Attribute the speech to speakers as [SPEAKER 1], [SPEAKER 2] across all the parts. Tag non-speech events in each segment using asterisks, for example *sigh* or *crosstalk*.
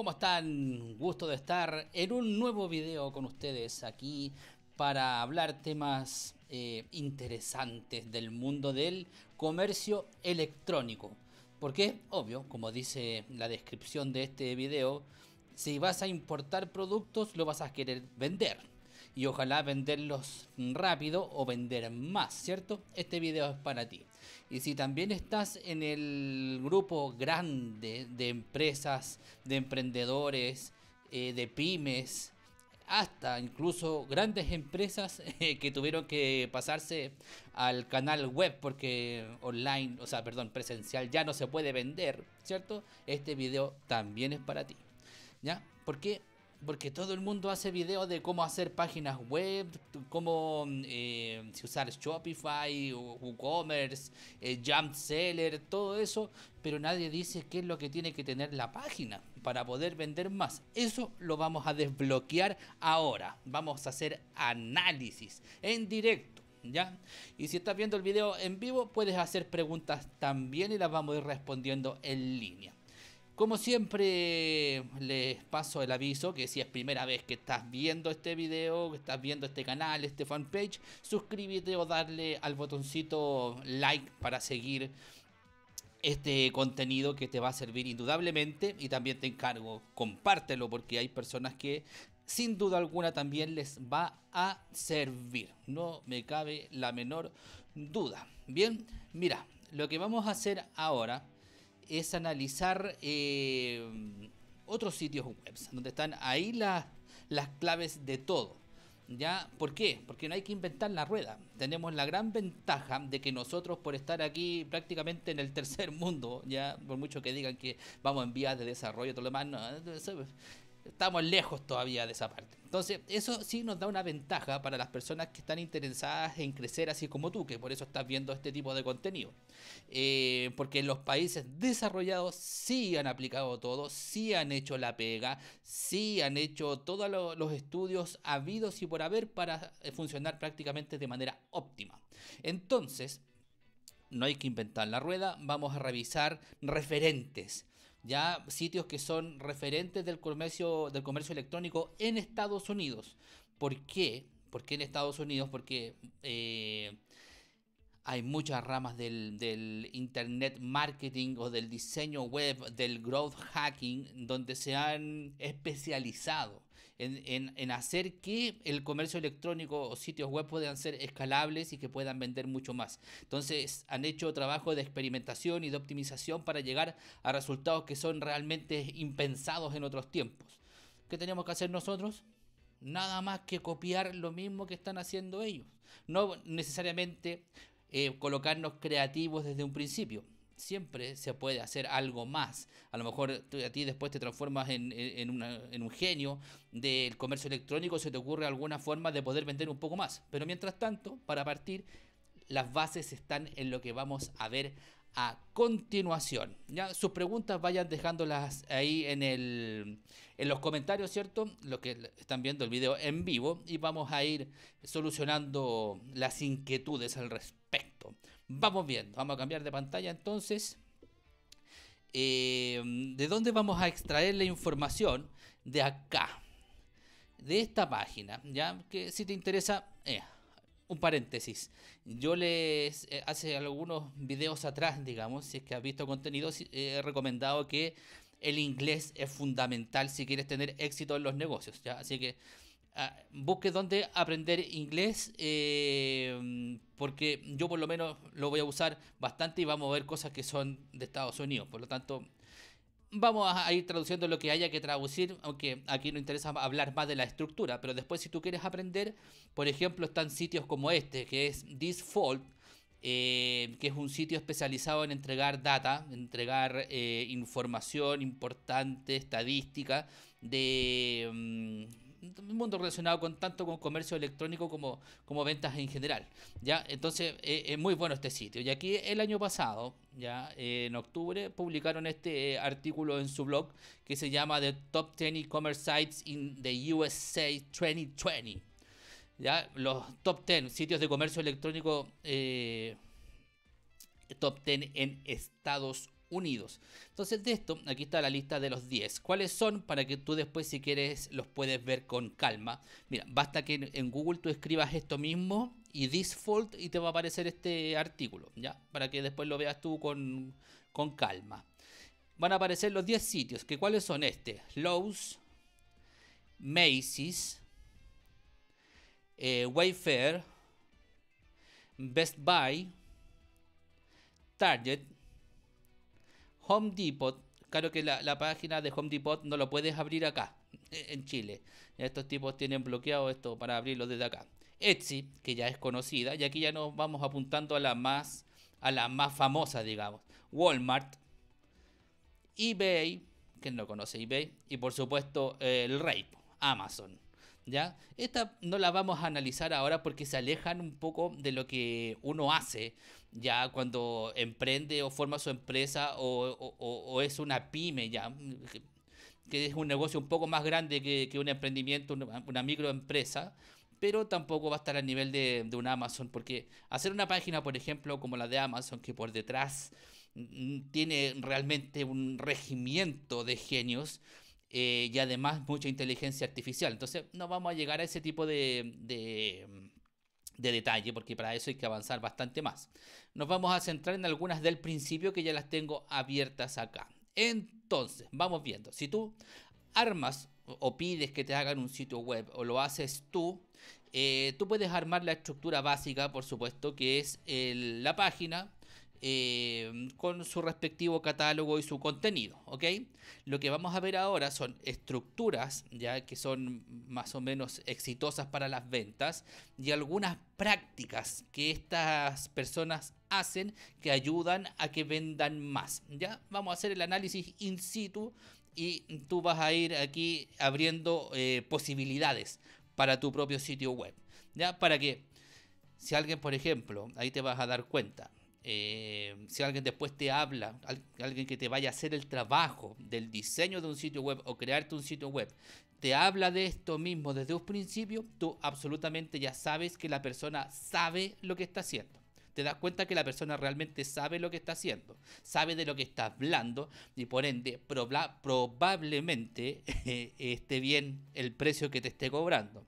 [SPEAKER 1] ¿Cómo están? Gusto de estar en un nuevo video con ustedes aquí para hablar temas eh, interesantes del mundo del comercio electrónico. Porque, obvio, como dice la descripción de este video, si vas a importar productos, lo vas a querer vender. Y ojalá venderlos rápido o vender más, ¿cierto? Este video es para ti. Y si también estás en el grupo grande de empresas, de emprendedores, eh, de pymes, hasta incluso grandes empresas *laughs* eh, que tuvieron que pasarse al canal web porque online, o sea, perdón, presencial ya no se puede vender, ¿cierto? Este video también es para ti. ¿Ya? ¿Por qué? Porque todo el mundo hace videos de cómo hacer páginas web, cómo mm, eh, usar Shopify, WooCommerce, eh, Jump Seller, todo eso, pero nadie dice qué es lo que tiene que tener la página para poder vender más. Eso lo vamos a desbloquear ahora. Vamos a hacer análisis en directo. ¿Ya? Y si estás viendo el video en vivo, puedes hacer preguntas también y las vamos a ir respondiendo en línea. Como siempre les paso el aviso que si es primera vez que estás viendo este video, que estás viendo este canal, este fanpage, suscríbete o darle al botoncito like para seguir este contenido que te va a servir indudablemente y también te encargo, compártelo porque hay personas que sin duda alguna también les va a servir. No me cabe la menor duda. Bien, mira, lo que vamos a hacer ahora es analizar eh, otros sitios web, donde están ahí las, las claves de todo. ¿Ya? ¿Por qué? Porque no hay que inventar la rueda. Tenemos la gran ventaja de que nosotros, por estar aquí prácticamente en el tercer mundo, ya por mucho que digan que vamos en vías de desarrollo, todo lo demás, no, estamos lejos todavía de esa parte. Entonces, eso sí nos da una ventaja para las personas que están interesadas en crecer así como tú, que por eso estás viendo este tipo de contenido. Eh, porque en los países desarrollados sí han aplicado todo, sí han hecho la pega, sí han hecho todos los estudios habidos y por haber para eh, funcionar prácticamente de manera óptima. Entonces, no hay que inventar la rueda, vamos a revisar referentes ya sitios que son referentes del comercio, del comercio electrónico en Estados Unidos. ¿Por qué? ¿Por qué en Estados Unidos? Porque eh, hay muchas ramas del, internet marketing o del diseño web, del growth hacking, donde se han especializado en, hacer que el comercio electrónico o sitios web puedan ser escalables y que puedan vender mucho más. Entonces han hecho trabajo de experimentación y de optimización para llegar a resultados que son realmente impensados en otros tiempos. ¿Qué tenemos que hacer nosotros? Nada más que copiar lo mismo que están haciendo ellos. No necesariamente eh, colocarnos creativos desde un principio siempre se puede hacer algo más. A lo mejor a ti después te transformas en, un genio del comercio electrónico, se te ocurre alguna forma de poder vender un poco más. Pero mientras tanto, para partir, las bases están en lo que vamos a ver a continuación. Ya sus preguntas vayan dejándolas ahí en, el, en los comentarios, ¿cierto? Los que están viendo el video en vivo y vamos a ir solucionando las inquietudes al respecto. Vamos viendo, vamos a cambiar de pantalla entonces. Eh, ¿De dónde vamos a extraer la información? De acá, de esta página, ¿ya? Que si te interesa, eh, un paréntesis. Yo les, eh, hace algunos videos atrás, digamos, si es que has visto contenido, eh, he recomendado que el inglés es fundamental si quieres tener éxito en los negocios, ¿ya? Así que Ah, busque dónde aprender inglés, eh, porque yo por lo menos lo voy a usar bastante y vamos a ver cosas que son de Estados Unidos. Por lo tanto, vamos a ir traduciendo lo que haya que traducir, aunque aquí no interesa hablar más de la estructura, pero después si tú quieres aprender, por ejemplo, están sitios como este, que es default eh, que es un sitio especializado en entregar data, entregar eh, información importante, estadística de, mm, un mundo relacionado con tanto con comercio electrónico como, como ventas en general. ¿ya? Entonces eh, es muy bueno este sitio. Y aquí el año pasado, ya eh, en octubre, publicaron este eh, artículo en su blog que se llama The Top 10 E-Commerce Sites in the USA 2020. ¿ya? Los top 10 sitios de comercio electrónico top 10 en Estados Unidos. Unidos. Entonces de esto, aquí está la lista de los 10. ¿Cuáles son? Para que tú después si quieres los puedes ver con calma. Mira, basta que en Google tú escribas esto mismo y default y te va a aparecer este artículo, ¿ya? Para que después lo veas tú con, con calma. Van a aparecer los 10 sitios, que cuáles son este? Lowe's, Macy's, eh, Wayfair, Best Buy, Target, Home Depot. Claro que la, página de Home Depot no lo puedes abrir acá, e, en Chile. Estos tipos tienen bloqueado esto para abrirlo desde acá. Etsy, que ya es conocida, y aquí ya nos vamos apuntando a la más, a la más famosa, digamos. Walmart, eBay, que no conoce eBay, y por supuesto el Rape, Amazon. ¿Ya? Esta no la vamos a analizar ahora porque se alejan un poco de lo que uno hace ya cuando emprende o forma su empresa o, es una pyme ya, que, es un negocio un poco más grande que, un emprendimiento, una, microempresa, pero tampoco va a estar al nivel de, de una Amazon, porque hacer una página, por ejemplo, como la de Amazon, que por detrás mm, tiene realmente un regimiento de genios, eh, y además mucha inteligencia artificial. Entonces no vamos a llegar a ese tipo de, de detalle, porque para eso hay que avanzar bastante más. Nos vamos a centrar en algunas del principio que ya las tengo abiertas acá. Entonces, vamos viendo. Si tú armas o pides que te hagan un sitio web o lo haces tú, eh, tú puedes armar la estructura básica, por supuesto, que es la página, eh, con su respectivo catálogo y su contenido, ¿ok? Lo que vamos a ver ahora son estructuras, ya que son más o menos exitosas para las ventas, y algunas prácticas que estas personas hacen que ayudan a que vendan más, ¿ya? Vamos a hacer el análisis in situ y tú vas a ir aquí abriendo eh, posibilidades para tu propio sitio web, ¿ya? Para que si alguien, por ejemplo, ahí te vas a dar cuenta, eh, si alguien después te habla, alguien que te vaya a hacer el trabajo del diseño de un sitio web o crearte un sitio web, te habla de esto mismo desde un principio, tú absolutamente ya sabes que la persona sabe lo que está haciendo. Te das cuenta que la persona realmente sabe lo que está haciendo, sabe de lo que está hablando y por ende probablemente *laughs* eh, esté bien el precio que te esté cobrando.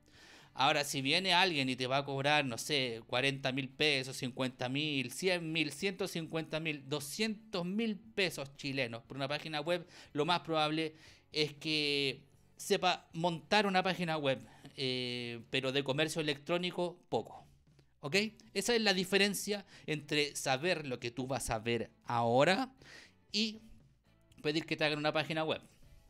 [SPEAKER 1] Ahora, si viene alguien y te va a cobrar, no sé, 40 mil pesos, 50 mil, 100 mil, 150 mil, 200 mil pesos chilenos por una página web, lo más probable es que sepa montar una página web, eh, pero de comercio electrónico, poco. ¿Ok? Esa es la diferencia entre saber lo que tú vas a ver ahora y pedir que te hagan una página web.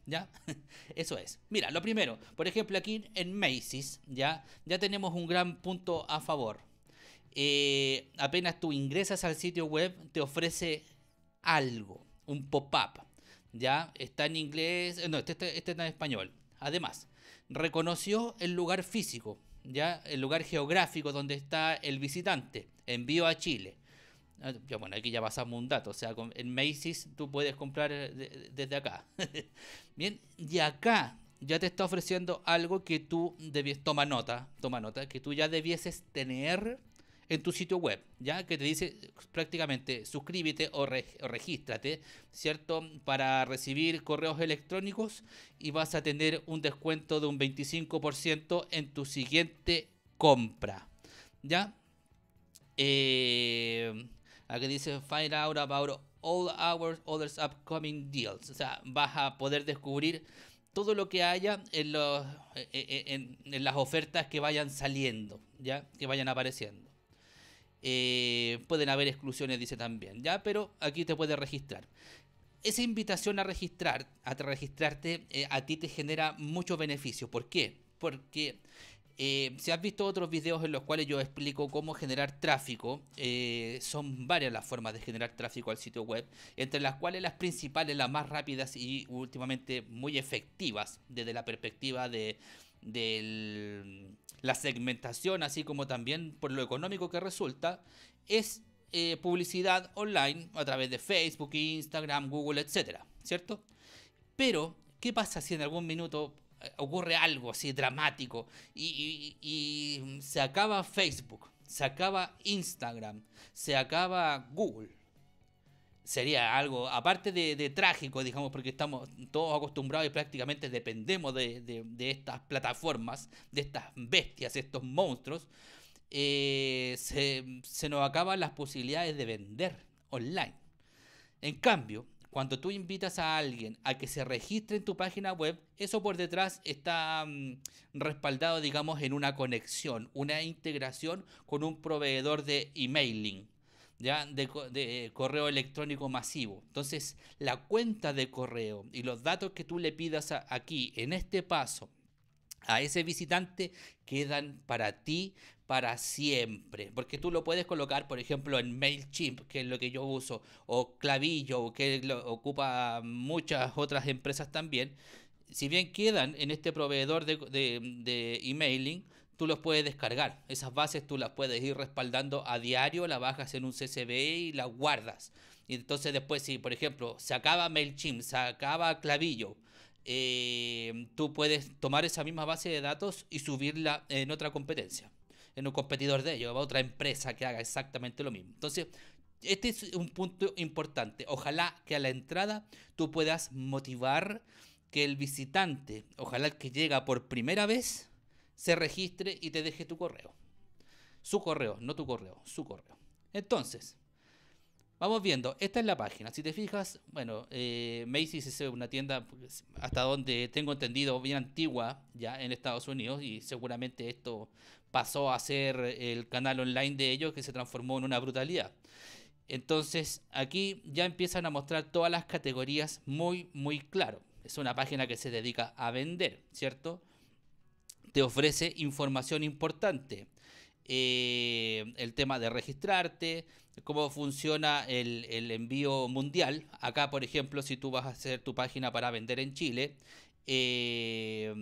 [SPEAKER 1] ¿ya? *laughs* Eso es. Mira, lo primero, por ejemplo, aquí en Macy's, ¿ya? Ya tenemos un gran punto a favor. Eh, apenas tú ingresas al sitio web, te ofrece algo, un pop-up, ¿ya? Está en inglés, eh, no, este, este, este está en español. Además, reconoció el lugar físico, ¿ya? El lugar geográfico donde está el visitante, envío a Chile. Ah, bueno, aquí ya pasamos un dato, o sea, en Macy's tú puedes comprar eh, desde acá. *laughs* Bien, y acá ya te está ofreciendo algo que tú debies, toma nota, toma nota, que tú ya debieses tener en tu sitio web, ya que te dice prácticamente suscríbete o, o, regístrate, ¿cierto? Para recibir correos electrónicos y vas a tener un descuento de un 25% en tu siguiente compra, ¿ya? Eh, que dice find out about all our other upcoming deals. O sea, vas a poder descubrir todo lo que haya en, eh, eh, eh, las ofertas que vayan saliendo, ya que vayan apareciendo. pueden haber exclusiones, dice también, ya, pero aquí te puedes registrar. Esa invitación a registrarte, a ti te genera mucho beneficio. ¿Por qué? Porque eh, si has visto otros videos en los cuales yo explico cómo generar tráfico, eh, son varias las formas de generar tráfico al sitio web, entre las cuales las principales, las más rápidas y últimamente muy efectivas desde la perspectiva de, la segmentación, así como también por lo económico que resulta, es eh, publicidad online a través de Facebook, Instagram, Google, etc. ¿cierto? Pero, ¿qué pasa si en algún minuto ocurre algo así dramático y, se acaba Facebook, se acaba Instagram, se acaba Google sería algo, aparte de, trágico, digamos, porque estamos todos acostumbrados y prácticamente dependemos de, estas plataformas, de estas bestias, estos monstruos, eh, se, nos acaban las posibilidades de vender online. En cambio, cuando tú invitas a alguien a que se registre en tu página web, eso por detrás está mm, respaldado, digamos, en una conexión, una integración con un proveedor de emailing. ¿Ya? De, eh, correo electrónico masivo. Entonces, la cuenta de correo y los datos que tú le pidas aquí en este paso a ese visitante quedan para ti para siempre, porque tú lo puedes colocar, por ejemplo, en Mailchimp, que es lo que yo uso, o Clavillo, que lo ocupa muchas otras empresas también. Si bien quedan en este proveedor de, emailing, tú los puedes descargar. Esas bases tú las puedes ir respaldando a diario, las bajas en un CSV y las guardas. Y entonces después, si por ejemplo se acaba MailChimp, se acaba Clavillo, eh, tú puedes tomar esa misma base de datos y subirla en otra competencia, en un competidor de ellos, a otra empresa que haga exactamente lo mismo. Entonces, este es un punto importante. Ojalá que a la entrada tú puedas motivar que el visitante, ojalá el que llega por primera vez, se registre y te deje tu correo. Su correo, no tu correo, su correo. Entonces, Vamos viendo, esta es la página. Si te fijas, bueno, eh, Macy's es una tienda, pues, hasta donde tengo entendido, bien antigua ya en Estados Unidos y seguramente esto pasó a ser el canal online de ellos que se transformó en una brutalidad. Entonces aquí ya empiezan a mostrar todas las categorías muy, muy claro. Es una página que se dedica a vender, ¿cierto? Te ofrece información importante. Eh, el tema de registrarte, cómo funciona el, envío mundial. Acá, por ejemplo, si tú vas a hacer tu página para vender en Chile, eh,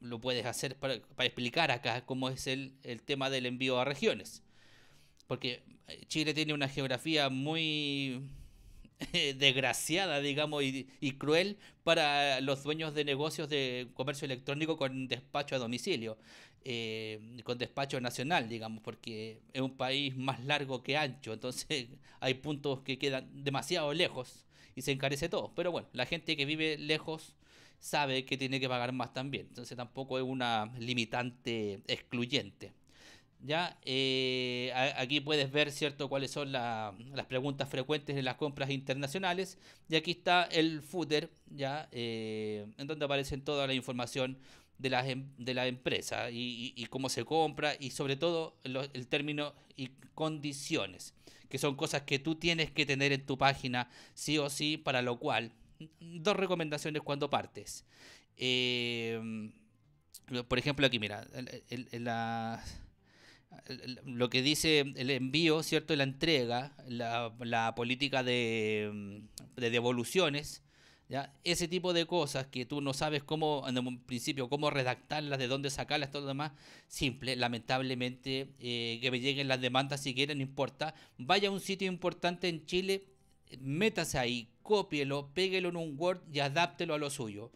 [SPEAKER 1] lo puedes hacer para, explicar acá cómo es el, tema del envío a regiones. Porque eh, Chile tiene una geografía muy eh, desgraciada, digamos, y cruel para los dueños de negocios de comercio electrónico con despacho a domicilio. Eh, con despacho nacional, digamos, porque es un país más largo que ancho, entonces *laughs* hay puntos que quedan demasiado lejos y se encarece todo. Pero bueno, la gente que vive lejos sabe que tiene que pagar más también, entonces tampoco es una limitante excluyente. Ya, eh, aquí puedes ver, ¿cierto?, cuáles son las preguntas frecuentes en las compras internacionales. Y aquí está el footer, ¿ya?, eh, en donde aparecen toda la información de la, em, de la empresa y, cómo se compra y sobre todo el término y condiciones, que son cosas que tú tienes que tener en tu página sí o sí, para lo cual mm, dos recomendaciones cuando partes. Em, por ejemplo, aquí mira, lo que dice el envío, ¿cierto? La entrega, la, política de mm, devoluciones ese tipo de cosas que tú no sabes cómo, en un principio, cómo redactarlas, de dónde sacarlas, todo lo demás, simple, lamentablemente, eh, que me lleguen las demandas si quieren, no importa. Vaya a un sitio importante en Chile, métase ahí, cópielo, peguelo en un Word y adáptelo a lo suyo.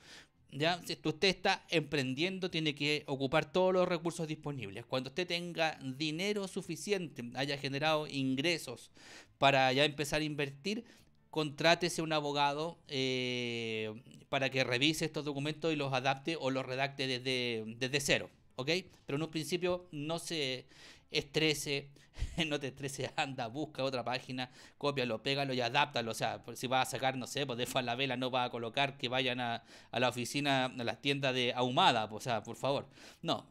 [SPEAKER 1] ¿Ya? Si usted está emprendiendo, tiene que ocupar todos los recursos disponibles. Cuando usted tenga dinero suficiente, haya generado ingresos para ya empezar a invertir, contrátese un abogado eh, para que revise estos documentos y los adapte o los redacte desde, cero, ¿ok? Pero en un principio no se estrese, *laughs* no te estrese, anda, busca otra página, cópialo, pégalo y adáptalo. O sea, si vas a sacar, no sé, pues la vela no vas a colocar que vayan a, la oficina, a las tiendas de ahumada, pues, o sea, por favor. No,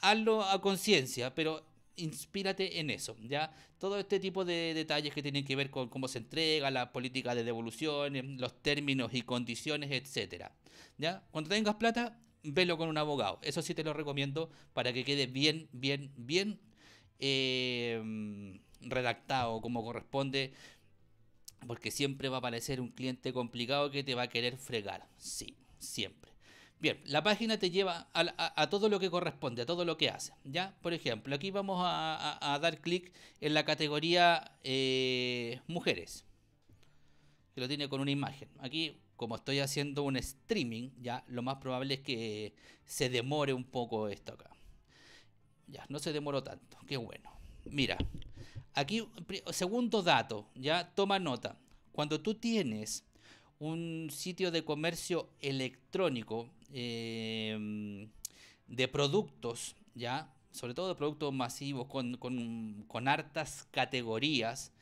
[SPEAKER 1] hazlo a conciencia, pero inspírate en eso, ¿ya? Todo este tipo de detalles que tienen que ver con cómo se entrega, la política de devoluciones, los términos y condiciones, etcétera. ¿Ya? Cuando tengas plata, velo con un abogado. Eso sí te lo recomiendo para que quede bien, bien, bien em, redactado como corresponde. Porque siempre va a aparecer un cliente complicado que te va a querer fregar. Sí, siempre. Bien, la página te lleva a, todo lo que corresponde, a todo lo que hace. ¿ya? Por ejemplo, aquí vamos a, dar clic en la categoría eh, mujeres, que lo tiene con una imagen. Aquí, como estoy haciendo un streaming, ya lo más probable es que se demore un poco esto acá. Ya, no se demoró tanto, qué bueno. Mira, aquí, segundo dato, ya toma nota. Cuando tú tienes un sitio de comercio electrónico eh, de productos, ¿ya? Sobre todo de productos masivos con, hartas categorías.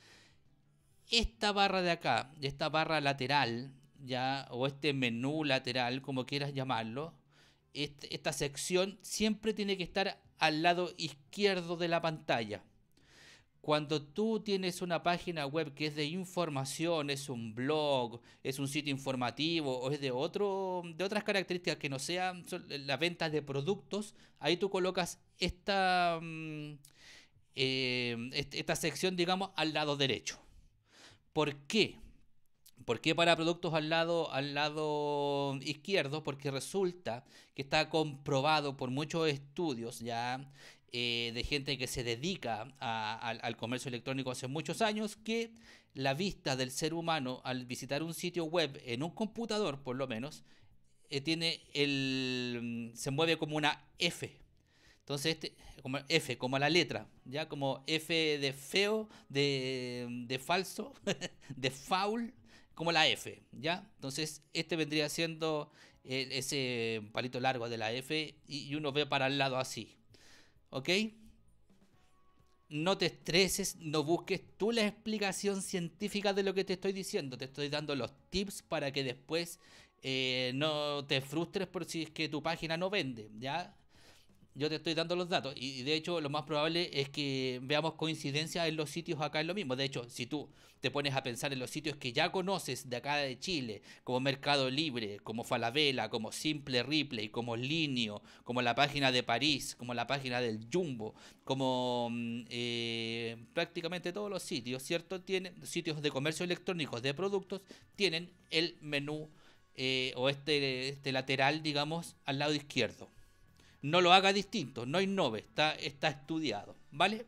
[SPEAKER 1] Esta barra de acá, esta barra lateral, ¿ya? O este menú lateral, como quieras llamarlo, esta sección siempre tiene que estar al lado izquierdo de la pantalla. Cuando tú tienes una página web que es de información, es un blog, es un sitio informativo o es de, otro, de otras características que no sean las ventas de productos, ahí tú colocas esta, mm, eh, esta sección, digamos, al lado derecho. ¿Por qué? ¿Por qué para productos al lado, al lado izquierdo? Porque resulta que está comprobado por muchos estudios ya eh, de gente que se dedica al comercio electrónico hace muchos años, que la vista del ser humano al visitar un sitio web en un computador, por lo menos, eh, tiene el, mm, se mueve como una F. Entonces, este, como F, como la letra, ya como F de feo, de, de falso, *laughs* de foul, como la F, ¿ya? Entonces, este vendría siendo eh, ese palito largo de la F y uno ve para el lado así, ¿Ok? No te estreses, no busques tú la explicación científica de lo que te estoy diciendo. Te estoy dando los tips para que después eh, no te frustres por si es que tu página no vende, ¿ya? yo te estoy dando los datos y de hecho lo más probable es que veamos coincidencias en los sitios acá en lo mismo. De hecho, si tú te pones a pensar en los sitios que ya conoces de acá de Chile, como Mercado Libre, como Falabella, como Simple Ripley, como Linio, como la página de París, como la página del Jumbo, como mm, eh, prácticamente todos los sitios, ¿cierto? Tienen sitios de comercio electrónico, de productos, tienen el menú eh, o este, este lateral, digamos, al lado izquierdo no lo haga distinto, no innove, está, está estudiado, ¿vale?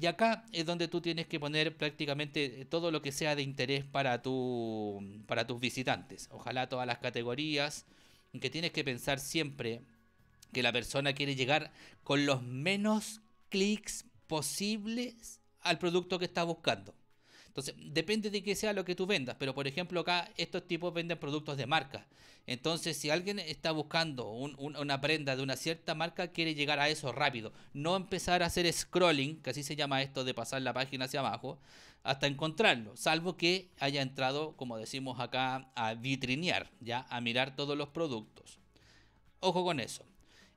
[SPEAKER 1] Y acá es donde tú tienes que poner prácticamente eh, todo lo que sea de interés para, tu, para tus visitantes. Ojalá todas las categorías, que tienes que pensar siempre que la persona quiere llegar con los menos clics posibles al producto que está buscando. Entonces, depende de qué sea lo que tú vendas, pero por ejemplo acá estos tipos venden productos de marca. Entonces, si alguien está buscando una prenda de una cierta marca, quiere llegar a eso rápido. No empezar a hacer scrolling, que así se llama esto de pasar la página hacia abajo, hasta encontrarlo, salvo que haya entrado, como decimos acá, a vitrinear, ya, a mirar todos los productos. Ojo con eso.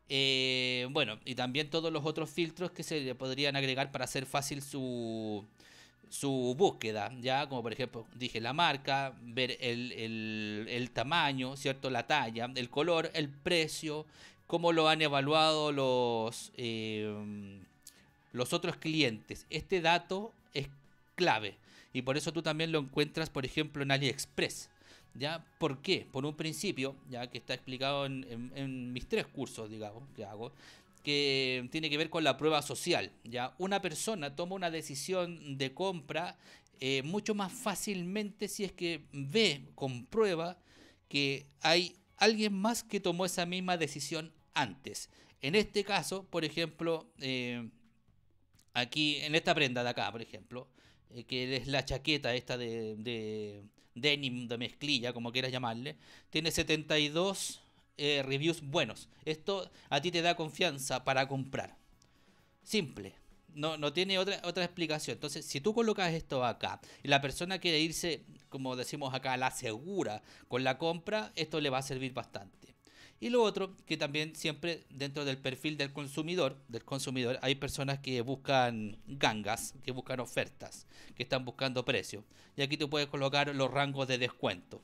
[SPEAKER 1] Eh, bueno, y también todos los otros filtros que se le podrían agregar para hacer fácil su, su búsqueda, ¿ya? Como por ejemplo, dije la marca, ver el, tamaño, ¿cierto? La talla, el color, el precio, cómo lo han evaluado los, eh, los otros clientes. Este dato es clave y por eso tú también lo encuentras, por ejemplo, en AliExpress. ¿Ya? ¿Por qué? Por un principio, ya que está explicado en, mis tres cursos, digamos, que hago, que tiene que ver con la prueba social. ¿ya? Una persona toma una decisión de compra eh, mucho más fácilmente si es que ve, comprueba que hay alguien más que tomó esa misma decisión antes. En este caso, por ejemplo, eh, aquí en esta prenda de acá, por ejemplo, eh, que es la chaqueta esta de, de denim, de mezclilla, como quieras llamarle, tiene 72 eh, reviews buenos. Esto a ti te da confianza para comprar. Simple. No, no tiene otra, otra explicación. Entonces, si tú colocas esto acá y la persona quiere irse, como decimos acá, la segura con la compra, esto le va a servir bastante. Y lo otro, que también siempre dentro del perfil del consumidor, del consumidor, hay personas que buscan gangas, que buscan ofertas, que están buscando precios. Y aquí tú puedes colocar los rangos de descuento.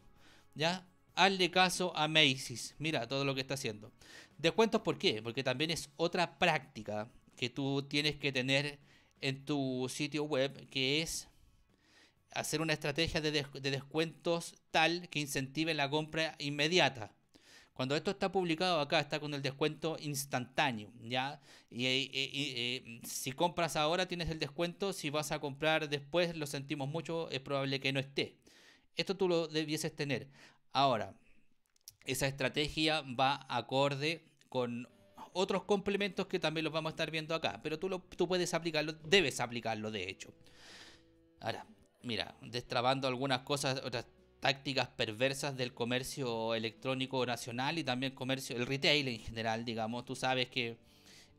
[SPEAKER 1] ¿Ya? Hazle caso a Macy's. Mira todo lo que está haciendo. Descuentos, ¿por qué? Porque también es otra práctica que tú tienes que tener en tu sitio web, que es hacer una estrategia de, descuentos tal que incentive la compra inmediata. Cuando esto está publicado acá, está con el descuento instantáneo, ¿ya? y, eh, eh, si compras ahora tienes el descuento, si vas a comprar después lo sentimos mucho, es probable que no esté. Esto tú lo debieses tener. Ahora, esa estrategia va acorde con otros complementos que también los vamos a estar viendo acá, pero tú, lo, tú puedes aplicarlo, debes aplicarlo de hecho. Ahora, mira, destrabando algunas cosas, otras tácticas perversas del comercio electrónico nacional y también comercio, el retail en general, digamos, tú sabes que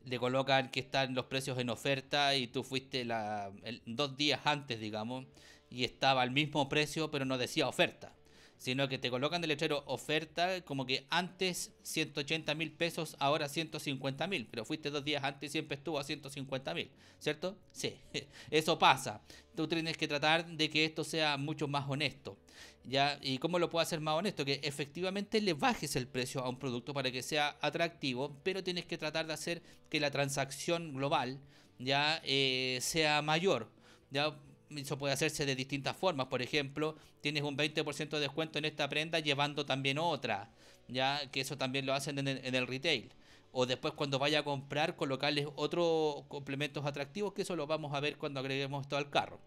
[SPEAKER 1] le colocan que están los precios en oferta y tú fuiste la, dos días antes, digamos, y estaba al mismo precio pero no decía oferta sino que te colocan el letrero oferta como que antes 180 mil pesos, ahora 150 mil, pero fuiste dos días antes y siempre estuvo a 150 mil, ¿cierto? Sí, *laughs* eso pasa. Tú tienes que tratar de que esto sea mucho más honesto. ¿ya? ¿Y cómo lo puedo hacer más honesto? Que efectivamente le bajes el precio a un producto para que sea atractivo, pero tienes que tratar de hacer que la transacción global ya eh, sea mayor. ¿ya? eso puede hacerse de distintas formas. Por ejemplo, tienes un 20% de descuento en esta prenda llevando también otra, ya que eso también lo hacen en el, retail. O después cuando vaya a comprar, colocarles otros complementos atractivos, que eso lo vamos a ver cuando agreguemos esto al carro.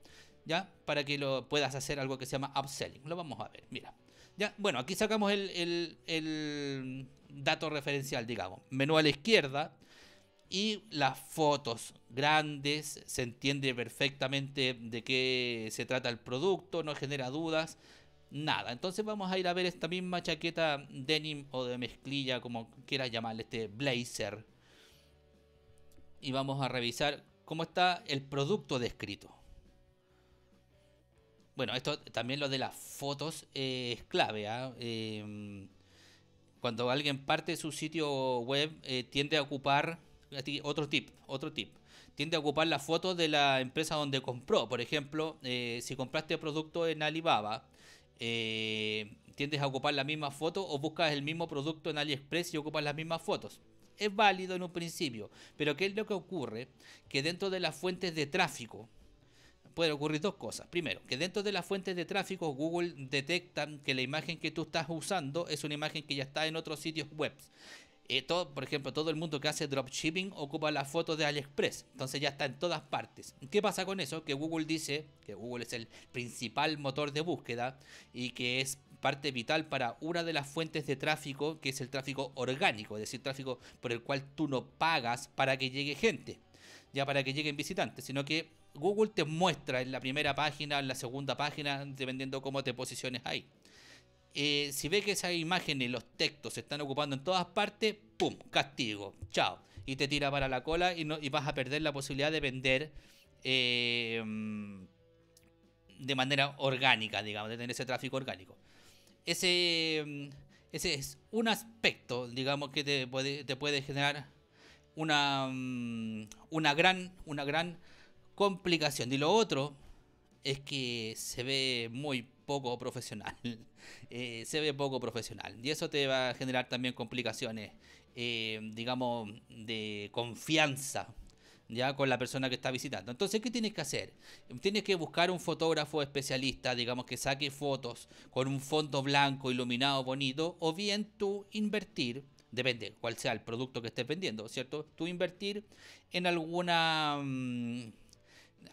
[SPEAKER 1] ¿Ya? Para que lo puedas hacer algo que se llama upselling. Lo vamos a ver, mira. ¿Ya? Bueno, aquí sacamos el, el dato referencial, digamos. Menú a la izquierda, y las fotos grandes, se entiende perfectamente de qué se trata el producto, no genera dudas, nada. Entonces vamos a ir a ver esta misma chaqueta denim o de mezclilla, como quieras llamarle, este blazer. Y vamos a revisar cómo está el producto descrito. Bueno, esto también lo de las fotos eh, es clave. ¿ah? Eh, cuando alguien parte su sitio web, eh, tiende a ocupar otro tip, otro tip. Tiende a ocupar las fotos de la empresa donde compró. Por ejemplo, eh, si compraste producto en Alibaba, eh, tiendes a ocupar la misma foto o buscas el mismo producto en AliExpress y ocupas las mismas fotos. Es válido en un principio, pero ¿qué es lo que ocurre? Que dentro de las fuentes de tráfico, pueden ocurrir dos cosas. Primero, que dentro de las fuentes de tráfico Google detecta que la imagen que tú estás usando es una imagen que ya está en otros sitios web. Eh, por ejemplo, todo el mundo que hace dropshipping ocupa las fotos de AliExpress. Entonces ya está en todas partes. ¿Qué pasa con eso? Que Google dice que Google es el principal motor de búsqueda y que es parte vital para una de las fuentes de tráfico, que es el tráfico orgánico, es decir, tráfico por el cual tú no pagas para que llegue gente, ya para que lleguen visitantes, sino que Google te muestra en la primera página, en la segunda página, dependiendo cómo te posiciones ahí. Eh, si ve que esas imágenes, los textos se están ocupando en todas partes, ¡pum! Castigo, chao. Y te tira para la cola y, vas a perder la posibilidad de vender eh, mm, de manera orgánica, digamos, de tener ese tráfico orgánico. Ese, mm, ese es un aspecto, digamos, que te puede, te puede generar una, mm, una, gran, una gran complicación. Y lo otro es que se ve muy poco profesional. *laughs* Eh, se ve poco profesional. Y eso te va a generar también complicaciones, eh, digamos, de confianza ya con la persona que está visitando. Entonces, ¿qué tienes que hacer? Tienes que buscar un fotógrafo especialista, digamos, que saque fotos con un fondo blanco, iluminado, bonito, o bien tú invertir, depende cuál sea el producto que estés vendiendo, ¿cierto? Tú invertir en alguna... Mm,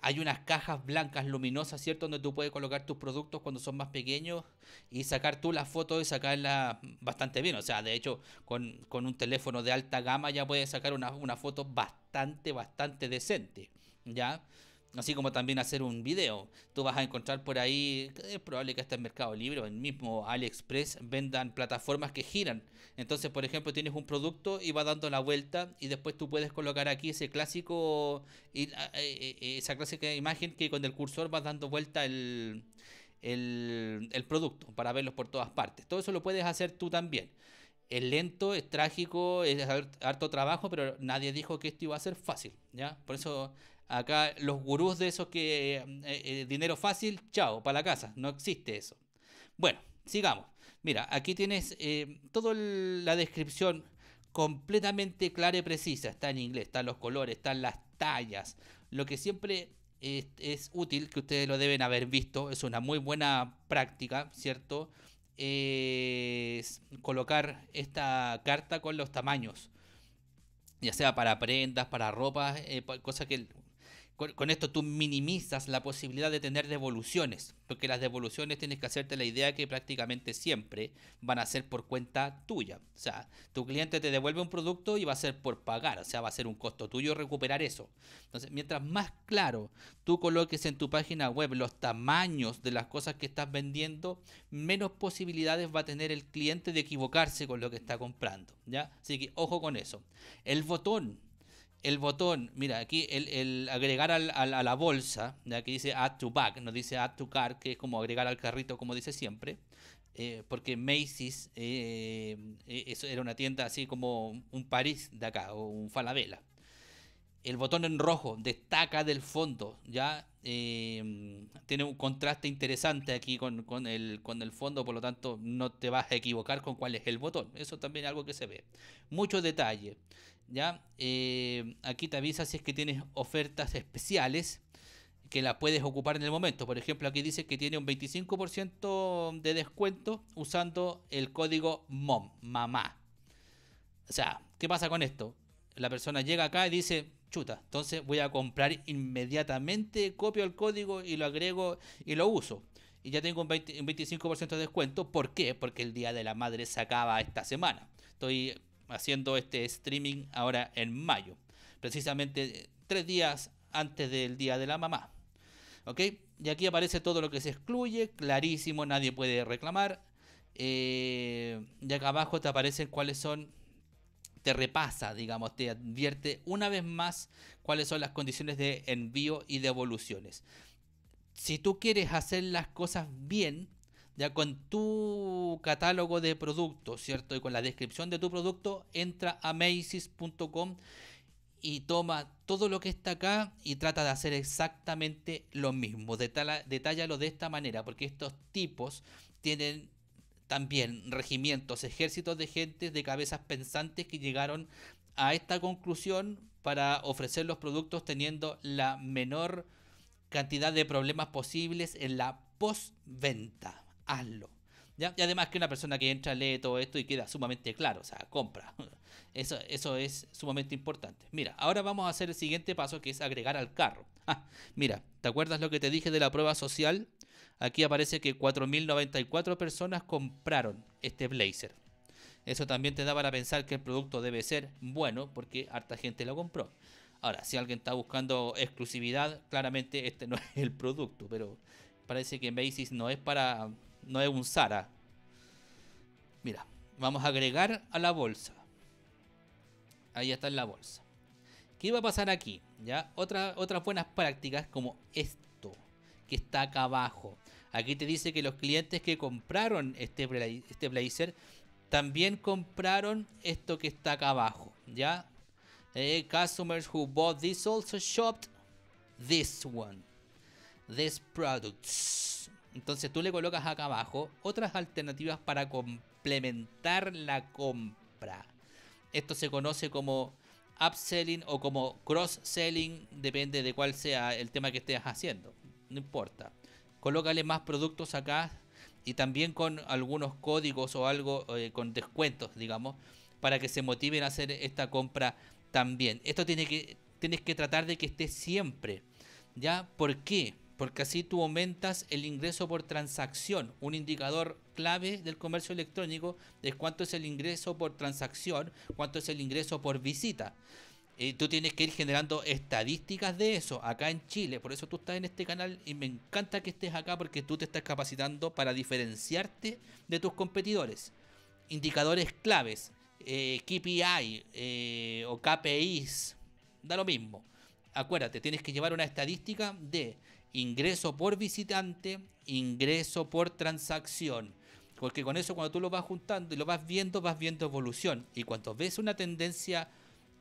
[SPEAKER 1] hay unas cajas blancas luminosas, ¿cierto? Donde tú puedes colocar tus productos cuando son más pequeños y sacar tú las foto y sacarla bastante bien. O sea, de hecho, con, con un teléfono de alta gama ya puedes sacar una, una foto bastante, bastante decente, ¿ya? Así como también hacer un video. Tú vas a encontrar por ahí, es probable que hasta el Mercado Libre o en mismo AliExpress vendan plataformas que giran. Entonces, por ejemplo, tienes un producto y va dando la vuelta y después tú puedes colocar aquí ese clásico, ah, eh, eh, esa clásica imagen que con el cursor vas dando vuelta el, el, el producto para verlos por todas partes. Todo eso lo puedes hacer tú también. Es lento, es trágico, es harto trabajo, pero nadie dijo que esto iba a ser fácil, ¿ya? Por eso Acá los gurús de esos que eh, eh, dinero fácil, chao, para la casa, no existe eso. Bueno, sigamos. Mira, aquí tienes eh, toda la descripción completamente clara y precisa. Está en inglés, están los colores, están las tallas. Lo que siempre es, útil, que ustedes lo deben haber visto, es una muy buena práctica, ¿cierto? Es colocar esta carta con los tamaños ya sea para prendas, para ropa, cosas que con, esto tú minimizas la posibilidad de tener devoluciones, porque las devoluciones tienes que hacerte la idea que prácticamente siempre van a ser por cuenta tuya. O sea, tu cliente te devuelve un producto y va a ser por pagar, o sea, va a ser un costo tuyo recuperar eso. Entonces, mientras más claro tú coloques en tu página web los tamaños de las cosas que estás vendiendo, menos posibilidades va a tener el cliente de equivocarse con lo que está comprando, ¿ya? Así que ojo con eso. El botón el botón, mira, aquí el, agregar al, a la bolsa, aquí dice add to bag, no dice add to car, que es como agregar al carrito, como dice siempre. Eh, porque Macy's eh, eh, eso era una tienda así como un París de acá, o un Falabella. El botón en rojo destaca del fondo, ya tiene un contraste interesante aquí con, el, con el fondo, por lo tanto no te vas a equivocar con cuál es el botón. Eso también es algo que se ve. Mucho detalle. ¿ya? Eh, aquí te avisa si es que tienes ofertas especiales que las puedes ocupar en el momento. Por ejemplo, aquí dice que tiene un 25% de descuento usando el código MOM, mamá. O sea, ¿qué pasa con esto? La persona llega acá y dice, chuta, entonces voy a comprar inmediatamente, copio el código y lo agrego y lo uso. Y ya tengo un, un 25% de descuento. ¿Por qué? Porque el Día de la Madre se acaba esta semana. Estoy haciendo este streaming ahora en mayo, precisamente tres días antes del Día de la Mamá. ¿Ok? Y aquí aparece todo lo que se excluye, clarísimo, nadie puede reclamar. Eh, y acá abajo te aparecen cuáles son, te repasa, digamos, te advierte una vez más cuáles son las condiciones de envío y devoluciones. Si tú quieres hacer las cosas bien, ya con tu catálogo de productos, ¿cierto? Y con la descripción de tu producto, entra a macy's.com y toma todo lo que está acá y trata de hacer exactamente lo mismo. Detálalo detállalo de esta manera, porque estos tipos tienen también regimientos, ejércitos de gente, de cabezas pensantes que llegaron a esta conclusión para ofrecer los productos teniendo la menor cantidad de problemas posibles en la postventa hazlo. Y además que una persona que entra lee todo esto y queda sumamente claro, o sea, compra. *laughs* Eso, eso es sumamente importante. Mira, ahora vamos a hacer el siguiente paso que es agregar al carro. *laughs* Ah, mira, ¿te acuerdas lo que te dije de la prueba social? Aquí aparece que 4.094 personas compraron este blazer. Eso también te da para pensar que el producto debe ser bueno porque harta gente lo compró. Ahora, si alguien está buscando exclusividad, claramente este no *laughs* es el producto, pero parece que en Basis no es para no es un Sara. Mira, vamos a agregar a la bolsa. Ahí está en la bolsa. ¿Qué va a pasar aquí? ¿Ya? Otra, otras buenas prácticas como esto, que está acá abajo. Aquí te dice que los clientes que compraron este, este blazer también compraron esto que está acá abajo. ¿Ya? Eh, customers who bought this also shopped this one. this product. Entonces tú le colocas acá abajo otras alternativas para complementar la compra. Esto se conoce como upselling o como cross-selling, depende de cuál sea el tema que estés haciendo. No importa. Colócale más productos acá y también con algunos códigos o algo eh, con descuentos, digamos, para que se motiven a hacer esta compra también. Esto tiene tienes que tratar de que esté siempre. ¿Ya? ¿Por qué? porque así tú aumentas el ingreso por transacción. Un indicador clave del comercio electrónico es cuánto es el ingreso por transacción, cuánto es el ingreso por visita. Y tú tienes que ir generando estadísticas de eso acá en Chile. Por eso tú estás en este canal y me encanta que estés acá porque tú te estás capacitando para diferenciarte de tus competidores. Indicadores claves, eh, KPI eh, o KPIs, da lo mismo. Acuérdate, tienes que llevar una estadística de ingreso por visitante, ingreso por transacción. Porque con eso cuando tú lo vas juntando y lo vas viendo, vas viendo evolución. Y cuando ves una tendencia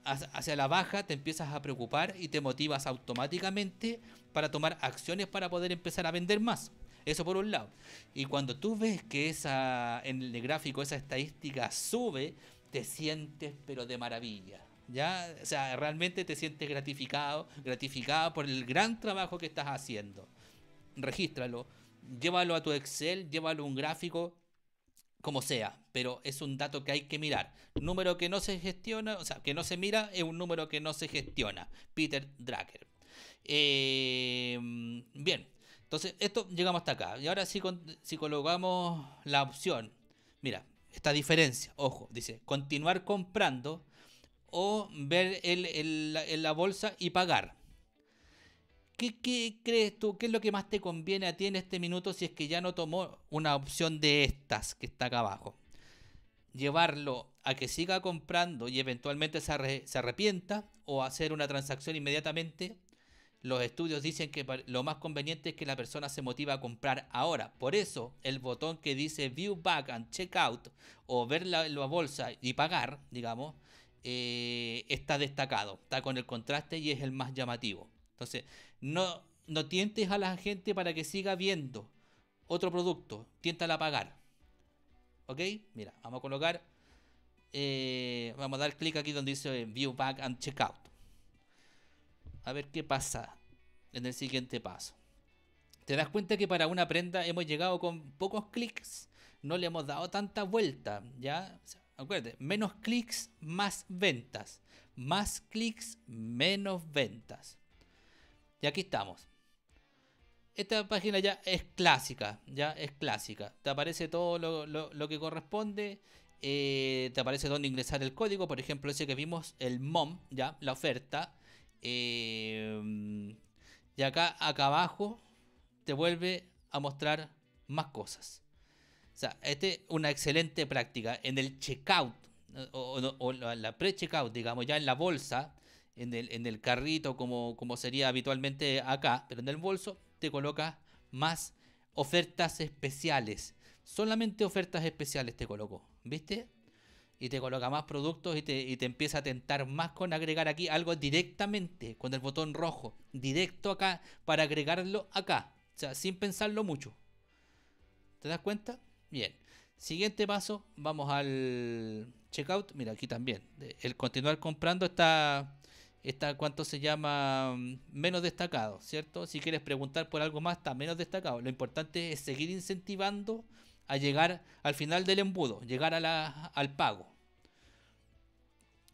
[SPEAKER 1] hacia la baja, te empiezas a preocupar y te motivas automáticamente para tomar acciones para poder empezar a vender más. Eso por un lado. Y cuando tú ves que esa, en el gráfico esa estadística sube, te sientes pero de maravilla. ¿ya? O sea, realmente te sientes gratificado, gratificado por el gran trabajo que estás haciendo. Regístralo, llévalo a tu Excel, llévalo un gráfico, como sea, pero es un dato que hay que mirar. Número que no se gestiona, o sea, que no se mira, es un número que no se gestiona. Peter Drucker. Eh, bien, entonces esto llegamos hasta acá. Y ahora sí si colocamos la opción, mira, esta diferencia, ojo, dice continuar comprando o ver la bolsa y pagar. ¿Qué, crees tú? ¿Qué es lo que más te conviene a ti en este minuto si es que ya no tomó una opción de estas que está acá abajo? Llevarlo a que siga comprando y eventualmente se, arrepienta o hacer una transacción inmediatamente. Los estudios dicen que lo más conveniente es que la persona se motiva a comprar ahora. Por eso, el botón que dice View Back and Check Out o ver la, la bolsa y pagar, digamos, eh, está destacado, está con el contraste y es el más llamativo. Entonces, no, no tientes a la gente para que siga viendo otro producto, tiéntala a pagar. ¿Ok? Mira, vamos a colocar, eh, vamos a dar clic aquí donde dice eh, View Back and Checkout. A ver qué pasa en el siguiente paso. Te das cuenta que para una prenda hemos llegado con pocos clics, no le hemos dado tanta vuelta, ¿ya? acuérdate, menos clics, más ventas. Más clics, menos ventas. Y aquí estamos. Esta página ya es clásica, ya es clásica. Te aparece todo lo, que corresponde. Eh, te aparece dónde ingresar el código, por ejemplo, ese que vimos, el MOM, ya, la oferta. Eh, y acá, acá abajo, te vuelve a mostrar más cosas. O sea, este es una excelente práctica. En el checkout o, o, la pre-checkout, digamos, ya en la bolsa, en el, en el carrito como, como sería habitualmente acá, pero en el bolso te colocas más ofertas especiales. Solamente ofertas especiales te colocó, ¿viste? Y te coloca más productos y te, y te empieza a tentar más con agregar aquí algo directamente, con el botón rojo, directo acá, para agregarlo acá. O sea, sin pensarlo mucho. ¿Te das cuenta? Bien. Siguiente paso, vamos al checkout. Mira, aquí también. El continuar comprando está, está cuánto se llama mm, menos destacado, ¿cierto? Si quieres preguntar por algo más, está menos destacado. Lo importante es seguir incentivando a llegar al final del embudo, llegar a al pago.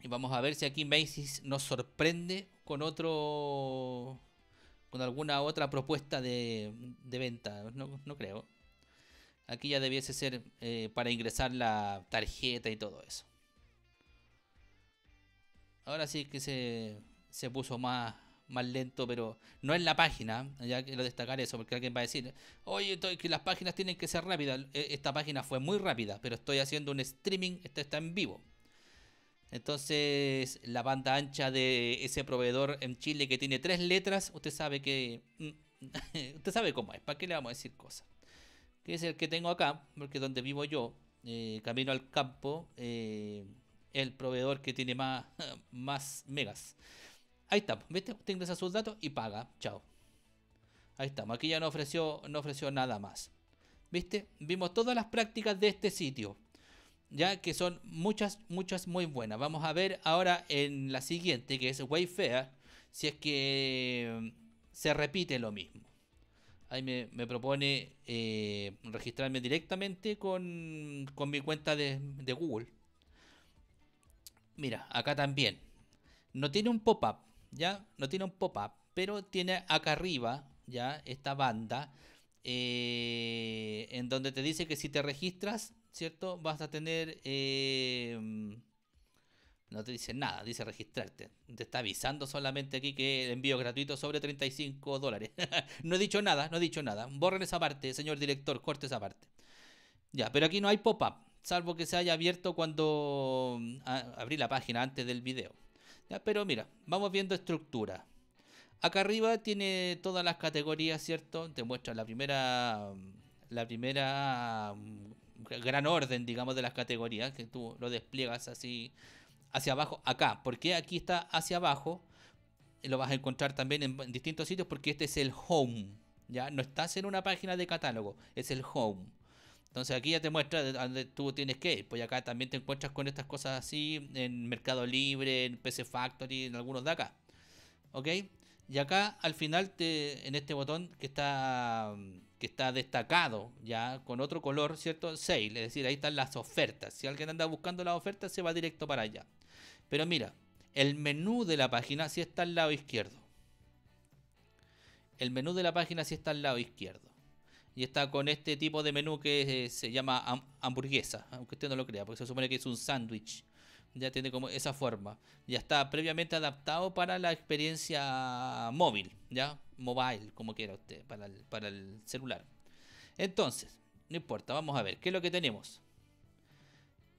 [SPEAKER 1] Y vamos a ver si aquí Macy's nos sorprende con otro. con alguna otra propuesta de, de venta. no creo. Aquí ya debiese ser eh, para ingresar la tarjeta y todo eso. Ahora sí que se, puso más, más lento, pero no en la página. Ya quiero destacar eso, porque alguien va a decir, oye, que las páginas tienen que ser rápidas. E, esta página fue muy rápida, pero estoy haciendo un streaming, esto está en vivo. Entonces, la banda ancha de ese proveedor en Chile que tiene tres letras, usted sabe que... Mm, *laughs* usted sabe cómo es, ¿para qué le vamos a decir cosas? que es el que tengo acá, porque donde vivo yo, eh, camino al campo, eh, el proveedor que tiene más, *laughs* más megas. Ahí estamos, ¿viste? Usted ingresa sus datos y paga, chao. Ahí estamos, aquí ya no ofreció, no ofreció nada más. ¿Viste? Vimos todas las prácticas de este sitio, ya que son muchas, muchas muy buenas. Vamos a ver ahora en la siguiente, que es Wayfair, si es que mm, se repite lo mismo ahí me, propone eh, registrarme directamente con, mi cuenta de, Google. Mira, acá también. No tiene un pop-up, ¿ya? No tiene un pop-up, pero tiene acá arriba, ¿ya? Esta banda, eh, en donde te dice que si te registras, ¿cierto? Vas a tener... Eh, no te dice nada, dice registrarte. Te está avisando solamente aquí que envío gratuito sobre 35 dólares. *laughs* no he dicho nada, no he dicho nada. Borren esa parte, señor director, corte esa parte. Ya, pero aquí no hay pop-up, salvo que se haya abierto cuando mm, abrí la página antes del video. Ya, pero mira, vamos viendo estructura. Acá arriba tiene todas las categorías, ¿cierto? Te muestra la primera, mm, la primera mm, gran orden, digamos, de las categorías, que tú lo despliegas así hacia abajo acá. porque aquí está hacia abajo? Lo vas a encontrar también en distintos sitios porque este es el home. Ya no estás en una página de catálogo, es el home. Entonces aquí ya te muestra dónde tú tienes que ir. Pues acá también te encuentras con estas cosas así en Mercado Libre, en PC Factory, en algunos de acá. ¿Ok? Y acá al final te, en este botón que está que está destacado ya con otro color, ¿cierto? Sale, es decir, ahí están las ofertas. Si alguien anda buscando las ofertas, se va directo para allá. Pero mira, el menú de la página sí está al lado izquierdo. El menú de la página sí está al lado izquierdo. Y está con este tipo de menú que eh, se llama hamburguesa, aunque usted no lo crea, porque se supone que es un sándwich ya tiene como esa forma. Ya está previamente adaptado para la experiencia móvil, ya, mobile, como quiera usted, para el, celular. Entonces, no importa, vamos a ver, ¿qué es lo que tenemos?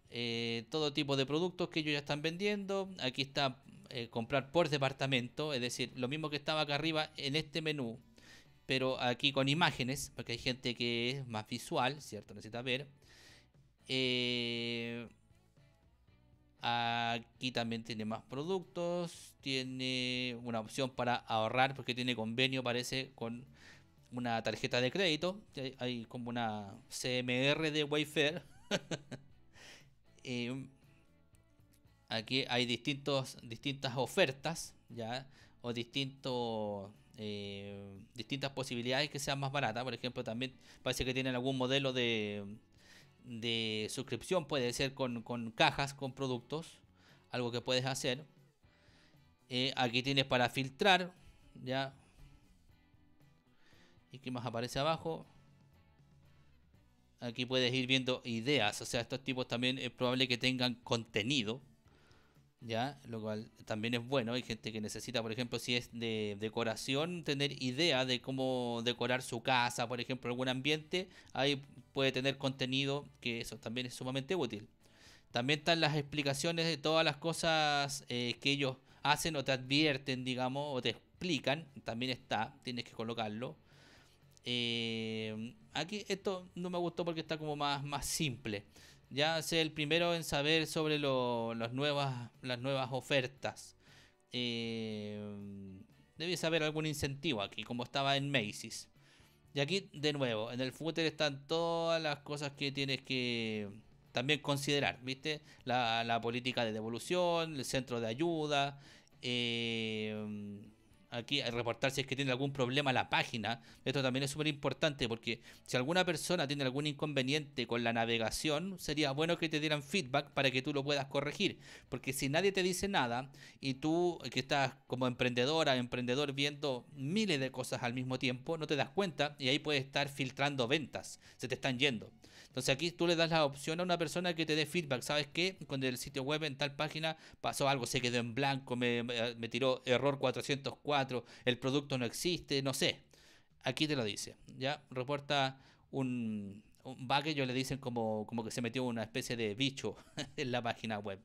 [SPEAKER 1] Eh, todo tipo de productos que ellos ya están vendiendo. Aquí está eh, comprar por departamento, es decir, lo mismo que estaba acá arriba en este menú, pero aquí con imágenes, porque hay gente que es más visual, ¿cierto? Necesita ver. Eh, Aquí también tiene más productos, tiene una opción para ahorrar porque tiene convenio, parece, con una tarjeta de crédito. Hay, como una CMR de Wayfair. *laughs* eh, aquí hay distintos, distintas ofertas, ¿ya? O distintos... Eh, distintas posibilidades que sean más baratas. Por ejemplo, también parece que tienen algún modelo de de suscripción, puede ser con, cajas, con productos, algo que puedes hacer. Eh, aquí tienes para filtrar, ya. ¿Y qué más aparece abajo? Aquí puedes ir viendo ideas, o sea, estos tipos también es probable que tengan contenido ¿ya? Lo cual también es bueno. Hay gente que necesita, por ejemplo, si es de decoración, tener idea de cómo decorar su casa, por ejemplo, algún ambiente. Ahí puede tener contenido que eso también es sumamente útil. También están las explicaciones de todas las cosas eh, que ellos hacen o te advierten, digamos, o te explican. También está, tienes que colocarlo. Eh, aquí esto no me gustó porque está como más, más simple ya sé el primero en saber sobre las, nuevas, las nuevas ofertas. Eh, saber haber algún incentivo aquí, como estaba en Macy's. Y aquí, de nuevo, en el footer están todas las cosas que tienes que también considerar, ¿viste? La, política de devolución, el centro de ayuda, eh, aquí al reportar si es que tiene algún problema la página. Esto también es súper importante porque si alguna persona tiene algún inconveniente con la navegación, sería bueno que te dieran feedback para que tú lo puedas corregir. Porque si nadie te dice nada y tú que estás como emprendedora, emprendedor viendo miles de cosas al mismo tiempo, no te das cuenta y ahí puedes estar filtrando ventas, se te están yendo. Entonces aquí tú le das la opción a una persona que te dé feedback. ¿Sabes qué? con el sitio web en tal página pasó algo, se quedó en blanco, me, eh, tiró error 404, el producto no existe, no sé. Aquí te lo dice. Ya reporta un, un bug, ellos le dicen como, como que se metió una especie de bicho *laughs* en la página web.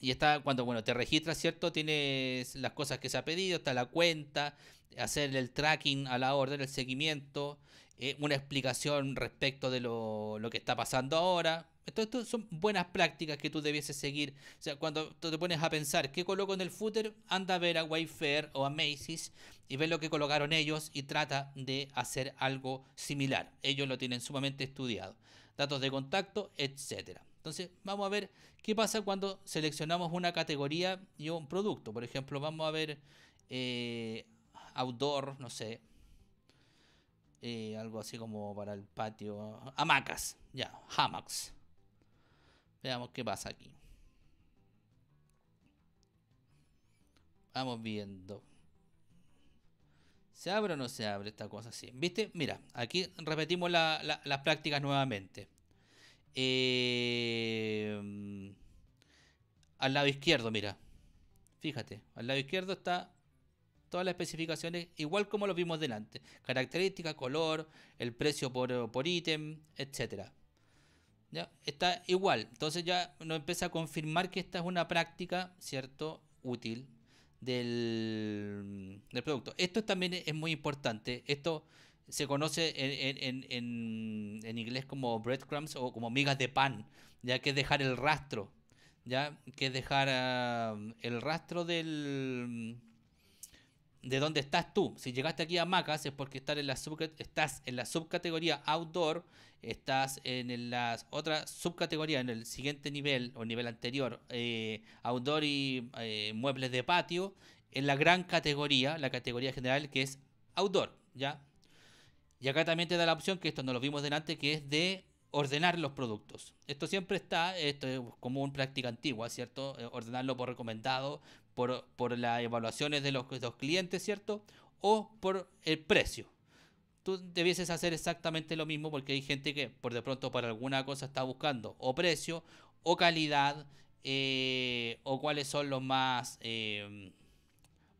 [SPEAKER 1] Y está cuando bueno, te registras, ¿cierto? Tienes las cosas que se ha pedido, está la cuenta, hacer el tracking a la orden, el seguimiento, eh, una explicación respecto de lo, que está pasando ahora. esto son buenas prácticas que tú debieses seguir. O sea, cuando tú te pones a pensar qué coloco en el footer, anda a ver a Wayfair o a Macy's y ve lo que colocaron ellos y trata de hacer algo similar. Ellos lo tienen sumamente estudiado. Datos de contacto, etcétera. Entonces, vamos a ver qué pasa cuando seleccionamos una categoría y un producto. Por ejemplo, vamos a ver eh, outdoor, no sé, eh, algo así como para el patio. Hamacas, ya, hamacs Veamos qué pasa aquí. Vamos viendo. ¿Se abre o no se abre esta cosa así? ¿Viste? Mira, aquí repetimos las prácticas nuevamente. Eh, mm, al lado izquierdo, mira. Fíjate, al lado izquierdo está todas las especificaciones, igual como lo vimos delante. Característica, color, el precio por, ítem, etc. ¿Ya? Está igual. Entonces ya nos empieza a confirmar que esta es una práctica, ¿cierto? Útil del, producto. Esto también es muy importante. Esto se conoce en, inglés como breadcrumbs o como migas de pan, ya que es dejar el rastro, ya que es dejar ah, el rastro del, de dónde estás tú. Si llegaste aquí a Macas es porque estás en la, en la subcategoría outdoor, estás en las otra subcategoría, en el siguiente nivel o nivel anterior, eh, outdoor y eh, muebles de patio, en la gran categoría, la categoría general que es outdoor, ¿ya? Y acá también te da la opción, que esto no lo vimos delante, que es de ordenar los productos. Esto siempre está, esto es como una práctica antigua, ¿cierto? Eh, ordenarlo por recomendado, por, las evaluaciones de los, clientes, ¿cierto? O por el precio. Tú debieses hacer exactamente lo mismo porque hay gente que por de pronto para alguna cosa está buscando o precio o calidad eh, o cuáles son los más, eh,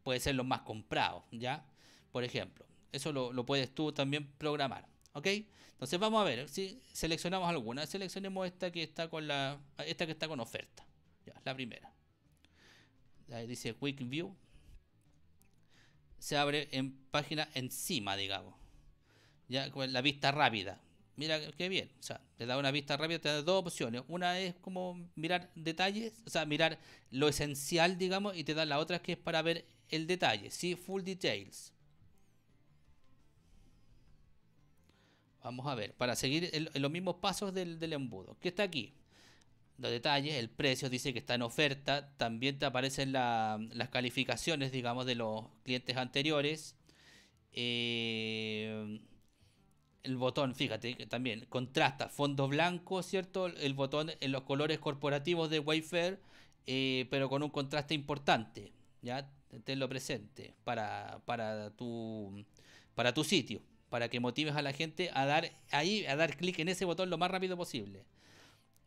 [SPEAKER 1] puede ser los más comprados, ¿ya? Por ejemplo, eso lo, lo puedes tú también programar. ¿Ok? Entonces vamos a ver si seleccionamos alguna. Seleccionemos esta que está con la. esta que está con oferta. Ya, la primera dice Quick View, se abre en página encima, digamos. Ya con la vista rápida. Mira qué bien. O sea, te da una vista rápida, te da dos opciones. Una es como mirar detalles, o sea, mirar lo esencial, digamos, y te da la otra que es para ver el detalle. Sí, full details. Vamos a ver, para seguir los mismos pasos del, embudo. que está aquí? los detalles, el precio, dice que está en oferta, también te aparecen las calificaciones, digamos, de los clientes anteriores. Eh, el botón, fíjate, que también contrasta fondo blanco, ¿cierto? El botón en los colores corporativos de Wayfair, eh, pero con un contraste importante, ¿ya? Tenlo presente para, para, tu, para tu sitio, para que motives a la gente a dar, ahí, a dar clic en ese botón lo más rápido posible.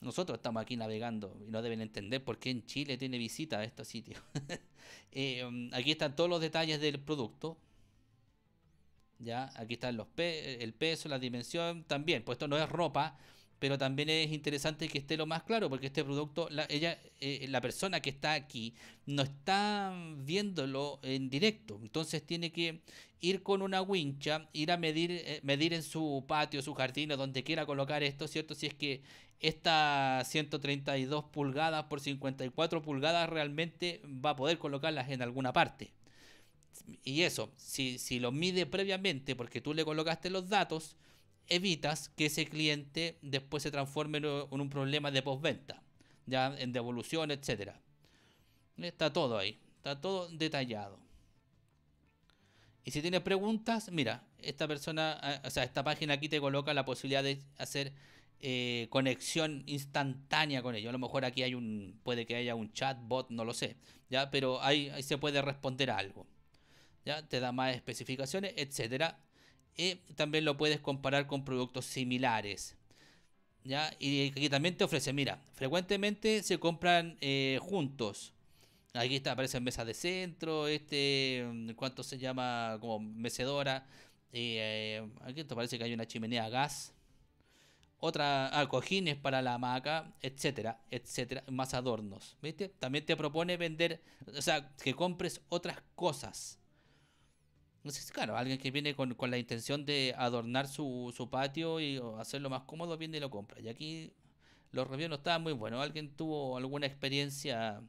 [SPEAKER 1] Nosotros estamos aquí navegando y no deben entender por qué en Chile tiene visita a estos sitios. *laughs* Eh, aquí están todos los detalles del producto. Ya, aquí están los el peso, la dimensión también. Pues esto no es ropa, pero también es interesante que esté lo más claro, porque este producto, la, ella, eh, la persona que está aquí, no está viéndolo en directo, entonces tiene que ir con una wincha, ir a medir, eh, medir en su patio, su jardín o donde quiera colocar esto, ¿cierto? Si es que esta 132 pulgadas por 54 pulgadas realmente va a poder colocarlas en alguna parte. Y eso, si, si lo mide previamente, porque tú le colocaste los datos, evitas que ese cliente después se transforme en un problema de postventa, ya en devolución, etcétera. Está todo ahí, está todo detallado. Y si tienes preguntas, mira, esta persona, ah, o sea, esta página aquí te coloca la posibilidad de hacer eh, conexión instantánea con ellos. A lo mejor aquí hay un, puede que haya un chatbot, no lo sé, ya, pero ahí, ahí se puede responder a algo. Ya, te da más especificaciones, etcétera también lo puedes comparar con productos similares. ¿ya? Y aquí también te ofrece, mira, frecuentemente se compran eh, juntos. Aquí está, aparecen mesas de centro, este, ¿cuánto se llama? Como mecedora. Eh, aquí te parece que hay una chimenea a gas. Otra, ah, cojines para la hamaca, etcétera, etcétera, más adornos, También te propone vender, o sea, que compres otras cosas claro, alguien que viene con, la intención de adornar su, su patio y hacerlo más cómodo, viene y lo compra. Y aquí los reviews no estaban muy buenos. Alguien tuvo alguna experiencia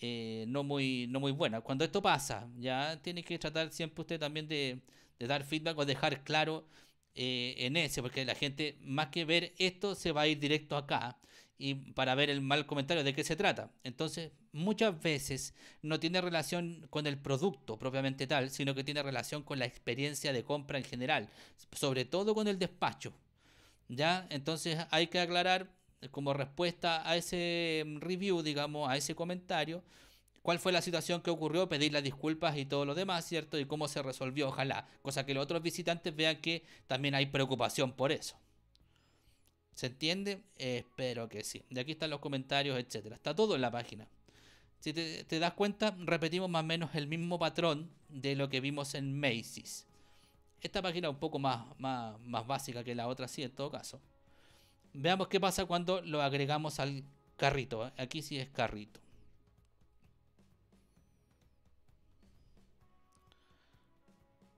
[SPEAKER 1] eh, no, muy, no muy buena. Cuando esto pasa, ya tiene que tratar siempre usted también de, dar feedback o dejar claro eh, en ese, porque la gente, más que ver esto, se va a ir directo acá y para ver el mal comentario de qué se trata. Entonces, muchas veces no tiene relación con el producto propiamente tal, sino que tiene relación con la experiencia de compra en general, sobre todo con el despacho. ¿Ya? Entonces hay que aclarar eh, como respuesta a ese mm, review, digamos, a ese comentario, cuál fue la situación que ocurrió, pedir las disculpas y todo lo demás, ¿cierto? Y cómo se resolvió, ojalá, cosa que los otros visitantes vean que también hay preocupación por eso. ¿Se entiende? espero que sí. De aquí están los comentarios, etcétera. Está todo en la página. Si te, das cuenta, repetimos más o menos el mismo patrón de lo que vimos en Macy's. Esta página es un poco más, más, más básica que la otra, sí, en todo caso. Veamos qué pasa cuando lo agregamos al carrito. ¿eh? Aquí sí es carrito.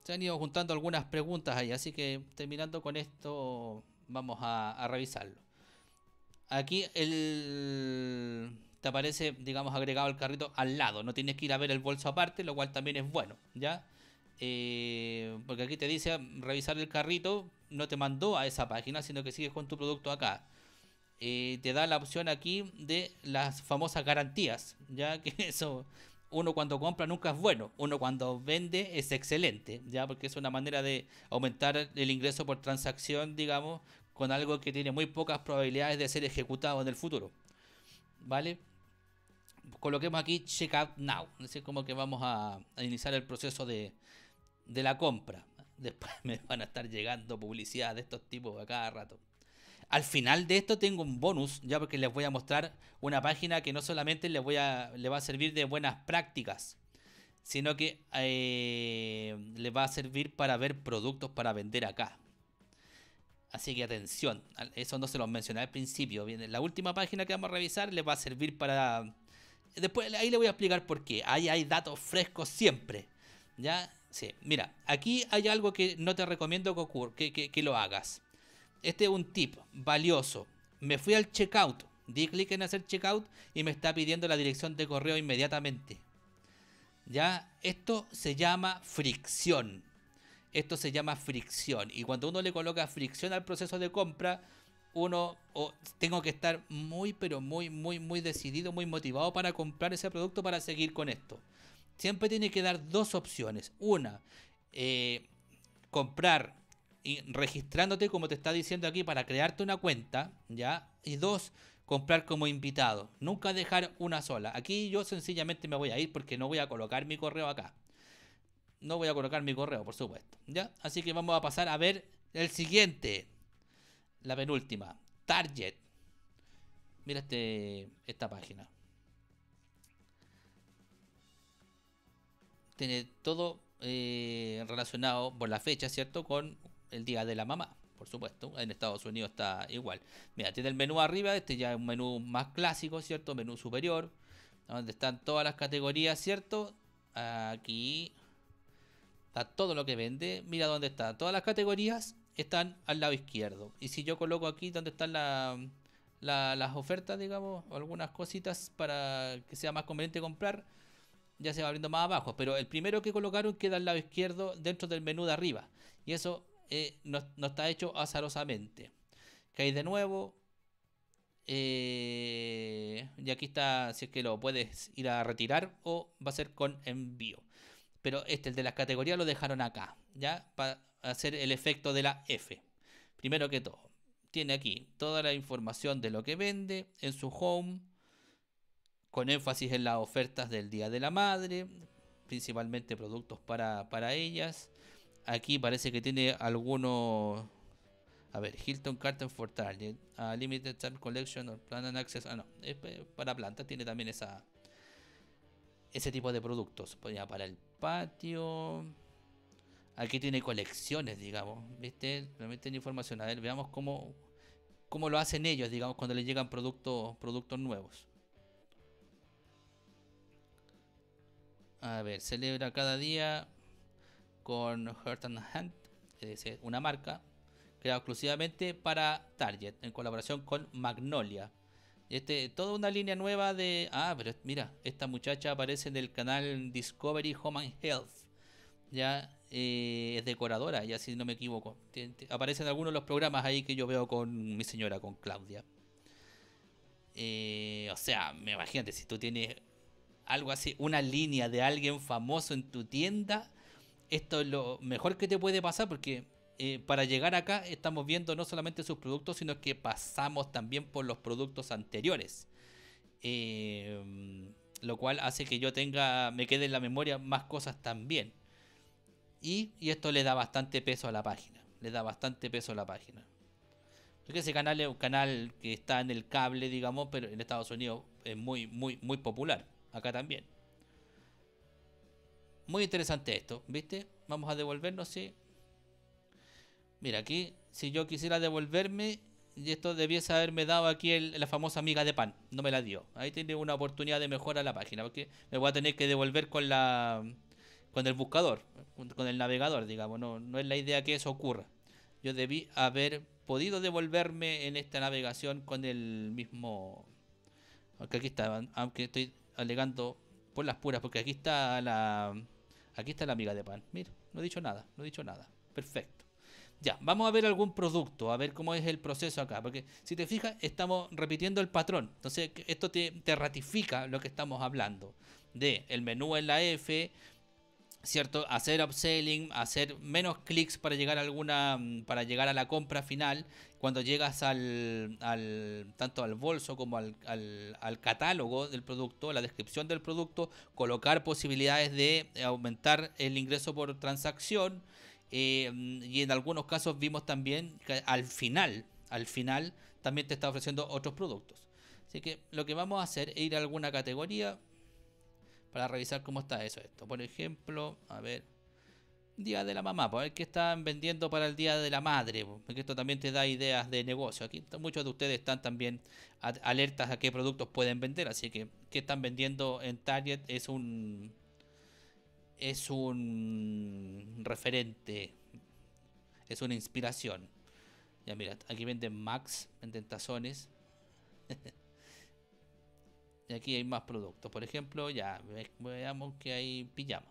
[SPEAKER 1] Se han ido juntando algunas preguntas ahí, así que terminando con esto, vamos a, revisarlo. Aquí el, te aparece, digamos, agregado el carrito al lado. No tienes que ir a ver el bolso aparte, lo cual también es bueno, ¿ya? Eh, porque aquí te dice revisar el carrito, no te mandó a esa página, sino que sigues con tu producto acá. Eh, te da la opción aquí de las famosas garantías, ya *laughs* que eso uno cuando compra nunca es bueno, uno cuando vende es excelente, ya porque es una manera de aumentar el ingreso por transacción, digamos, con algo que tiene muy pocas probabilidades de ser ejecutado en el futuro. ¿Vale? Coloquemos aquí check checkout now. Es como que vamos a, iniciar el proceso de, la compra. *laughs* Después me van a estar llegando publicidad de estos tipos a cada rato. Al final de esto tengo un bonus, ya porque les voy a mostrar una página que no solamente les, voy a, va a servir de buenas prácticas, sino que eh, les va a servir para ver productos para vender acá. Así que atención, eso no se lo mencioné al principio. la última página que vamos a revisar les va a servir para... Después ahí le voy a explicar por qué. Ahí hay datos frescos siempre. ¿Ya? Sí. Mira, aquí hay algo que no te recomiendo que, lo hagas. Este es un tip valioso. Me fui al checkout. Di clic en hacer checkout y me está pidiendo la dirección de correo inmediatamente. ¿Ya? Esto se llama fricción. Esto se llama fricción. Y cuando uno le coloca fricción al proceso de compra, uno tengo que estar muy, pero muy, muy, muy decidido, muy motivado para comprar ese producto para seguir con esto. Siempre tiene que dar dos opciones. Una, eh, comprar y registrándote como te está diciendo aquí para crearte una cuenta, ¿ya? Y dos, comprar como invitado. Nunca dejar una sola. Aquí yo sencillamente me voy a ir porque no voy a colocar mi correo acá. No voy a colocar mi correo, por supuesto. ¿Ya? Así que vamos a pasar a ver el siguiente. La penúltima. Target. Mira este, esta página. Tiene todo eh, relacionado por la fecha, ¿cierto? Con el día de la mamá, por supuesto. En Estados Unidos está igual. Mira, tiene el menú arriba. Este ya es un menú más clásico, ¿cierto? Menú superior. Donde están todas las categorías, ¿cierto? Aquí todo lo que vende. Mira dónde está. Todas las categorías están al lado izquierdo. Y si yo coloco aquí donde están las ofertas, digamos, algunas cositas para que sea más conveniente comprar, ya se va abriendo más abajo. Pero el primero que colocaron queda al lado izquierdo dentro del menú de arriba. Y eso eh, no, está hecho azarosamente. hay de nuevo. Eh, y aquí está, si es que lo puedes ir a retirar o va a ser con envío pero este, el de las categorías, lo dejaron acá, ¿ya? Para hacer el efecto de la F. Primero que todo, tiene aquí toda la información de lo que vende en su home, con énfasis en las ofertas del Día de la Madre, principalmente productos para, ellas. Aquí parece que tiene algunos... A ver, Hilton Carton for Target, Limited Time Collection o Plan and Access. Ah, no, para plantas, tiene también esa, ese tipo de productos. Pues para el patio. Aquí tiene colecciones, digamos. ¿Viste? realmente tiene información. A ver, veamos cómo, cómo lo hacen ellos, digamos, cuando les llegan productos, productos nuevos. A ver, celebra cada día con Hurt and Hand, es una marca creada exclusivamente para Target en colaboración con Magnolia. Este, toda una línea nueva de. Ah, pero mira, esta muchacha aparece en el canal Discovery Home and Health. Ya eh, es decoradora, ya si no me equivoco. Aparece en algunos de los programas ahí que yo veo con mi señora, con Claudia. Eh, o sea, me imagínate, si tú tienes algo así, una línea de alguien famoso en tu tienda, esto es lo mejor que te puede pasar porque eh, para llegar acá estamos viendo no solamente sus productos, sino que pasamos también por los productos anteriores. Eh, lo cual hace que yo tenga, me quede en la memoria más cosas también. Y, esto le da bastante peso a la página. Le da bastante peso a la página. Porque ese canal es un canal que está en el cable, digamos, pero en Estados Unidos es muy, muy, muy popular. Acá también. Muy interesante esto, ¿viste? Vamos a devolvernos, sí. Mira, aquí, si yo quisiera devolverme, y esto debiese haberme dado aquí la famosa miga de pan. No me la dio. Ahí tiene una oportunidad de mejora la página, porque me voy a tener que devolver con la con el buscador, con el navegador, digamos. No, no es la idea que eso ocurra. Yo debí haber podido devolverme en esta navegación con el mismo... Aunque aquí está, aunque estoy alegando por las puras, porque aquí está la... Aquí está la miga de pan. Mira, no he dicho nada, no he dicho nada. Perfecto. Ya, vamos a ver algún producto, a ver cómo es el proceso acá, porque si te fijas, estamos repitiendo el patrón. Entonces, esto te, ratifica lo que estamos hablando de el menú en la F, ¿cierto? Hacer upselling, hacer menos clics para llegar a alguna mm, para llegar a la compra final, cuando llegas al, tanto al bolso como al, al, catálogo del producto, la descripción del producto, colocar posibilidades de aumentar el ingreso por transacción, eh, y en algunos casos vimos también que al final, al final también te está ofreciendo otros productos. Así que lo que vamos a hacer es ir a alguna categoría para revisar cómo está eso. Esto, por ejemplo, a ver, Día de la Mamá, pues a ver qué están vendiendo para el Día de la Madre, pues, porque esto también te da ideas de negocio. Aquí muchos de ustedes están también alertas a qué productos pueden vender, así que qué están vendiendo en Target es un es un referente, es una inspiración. Ya mira, aquí venden Max, venden tazones. *laughs* y aquí hay más productos. Por ejemplo, ya veamos que hay pijamas.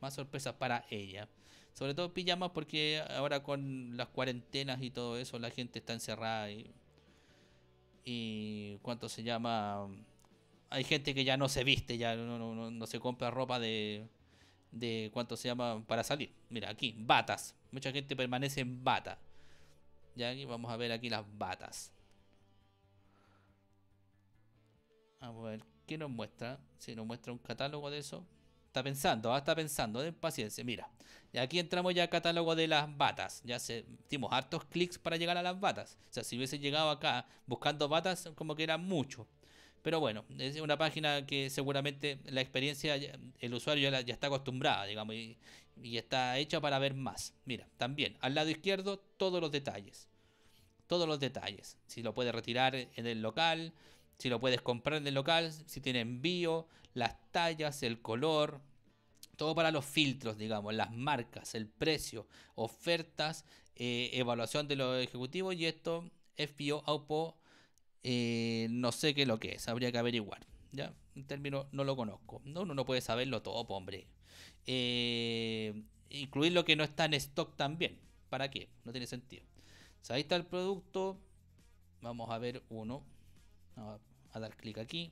[SPEAKER 1] Más sorpresas para ella. Sobre todo pijamas porque ahora con las cuarentenas y todo eso la gente está encerrada y, y cuánto se llama hay gente que ya no se viste, ya no se compra ropa de, de cuánto se llama para salir. Mira, aquí, batas. Mucha gente permanece en bata. Ya aquí vamos a ver aquí las batas. A ver, ¿qué nos muestra? Si nos muestra un catálogo de eso. Está pensando, ah, está pensando, de paciencia, mira. Y aquí entramos ya al catálogo de las batas. Ya se, hartos clics para llegar a las batas. O sea, si hubiese llegado acá buscando batas, como que era mucho. Pero bueno, es una página que seguramente la experiencia, el usuario ya, está acostumbrada, digamos, y, está hecha para ver más. Mira, también al lado izquierdo todos los detalles. Todos los detalles. Si lo puedes retirar en el local, si lo puedes comprar en el local, si tiene envío, las tallas, el color. Todo para los filtros, digamos, las marcas, el precio, ofertas, eh, evaluación de los ejecutivos y esto FPO AUPO eh, no sé qué es lo que es, habría que averiguar. ¿ya? El término no lo conozco. No, uno no puede saberlo todo, hombre. Eh, incluir lo que no está en stock también. ¿Para qué? No tiene sentido. ahí está el producto. Vamos a ver uno. a dar clic aquí.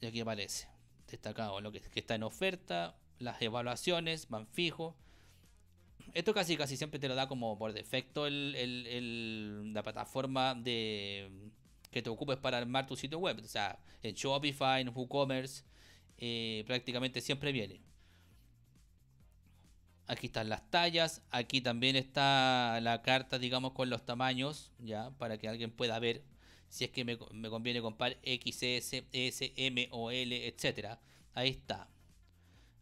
[SPEAKER 1] Y aquí aparece. Destacado lo que, que está en oferta. Las evaluaciones van fijo esto casi casi siempre te lo da como por defecto la plataforma de que te ocupes para armar tu sitio web. O sea, en Shopify, en WooCommerce, eh, prácticamente siempre viene. Aquí están las tallas, aquí también está la carta, digamos, con los tamaños, ya, para que alguien pueda ver si es que me, conviene comprar XS, S, M o L, etcétera. Ahí está.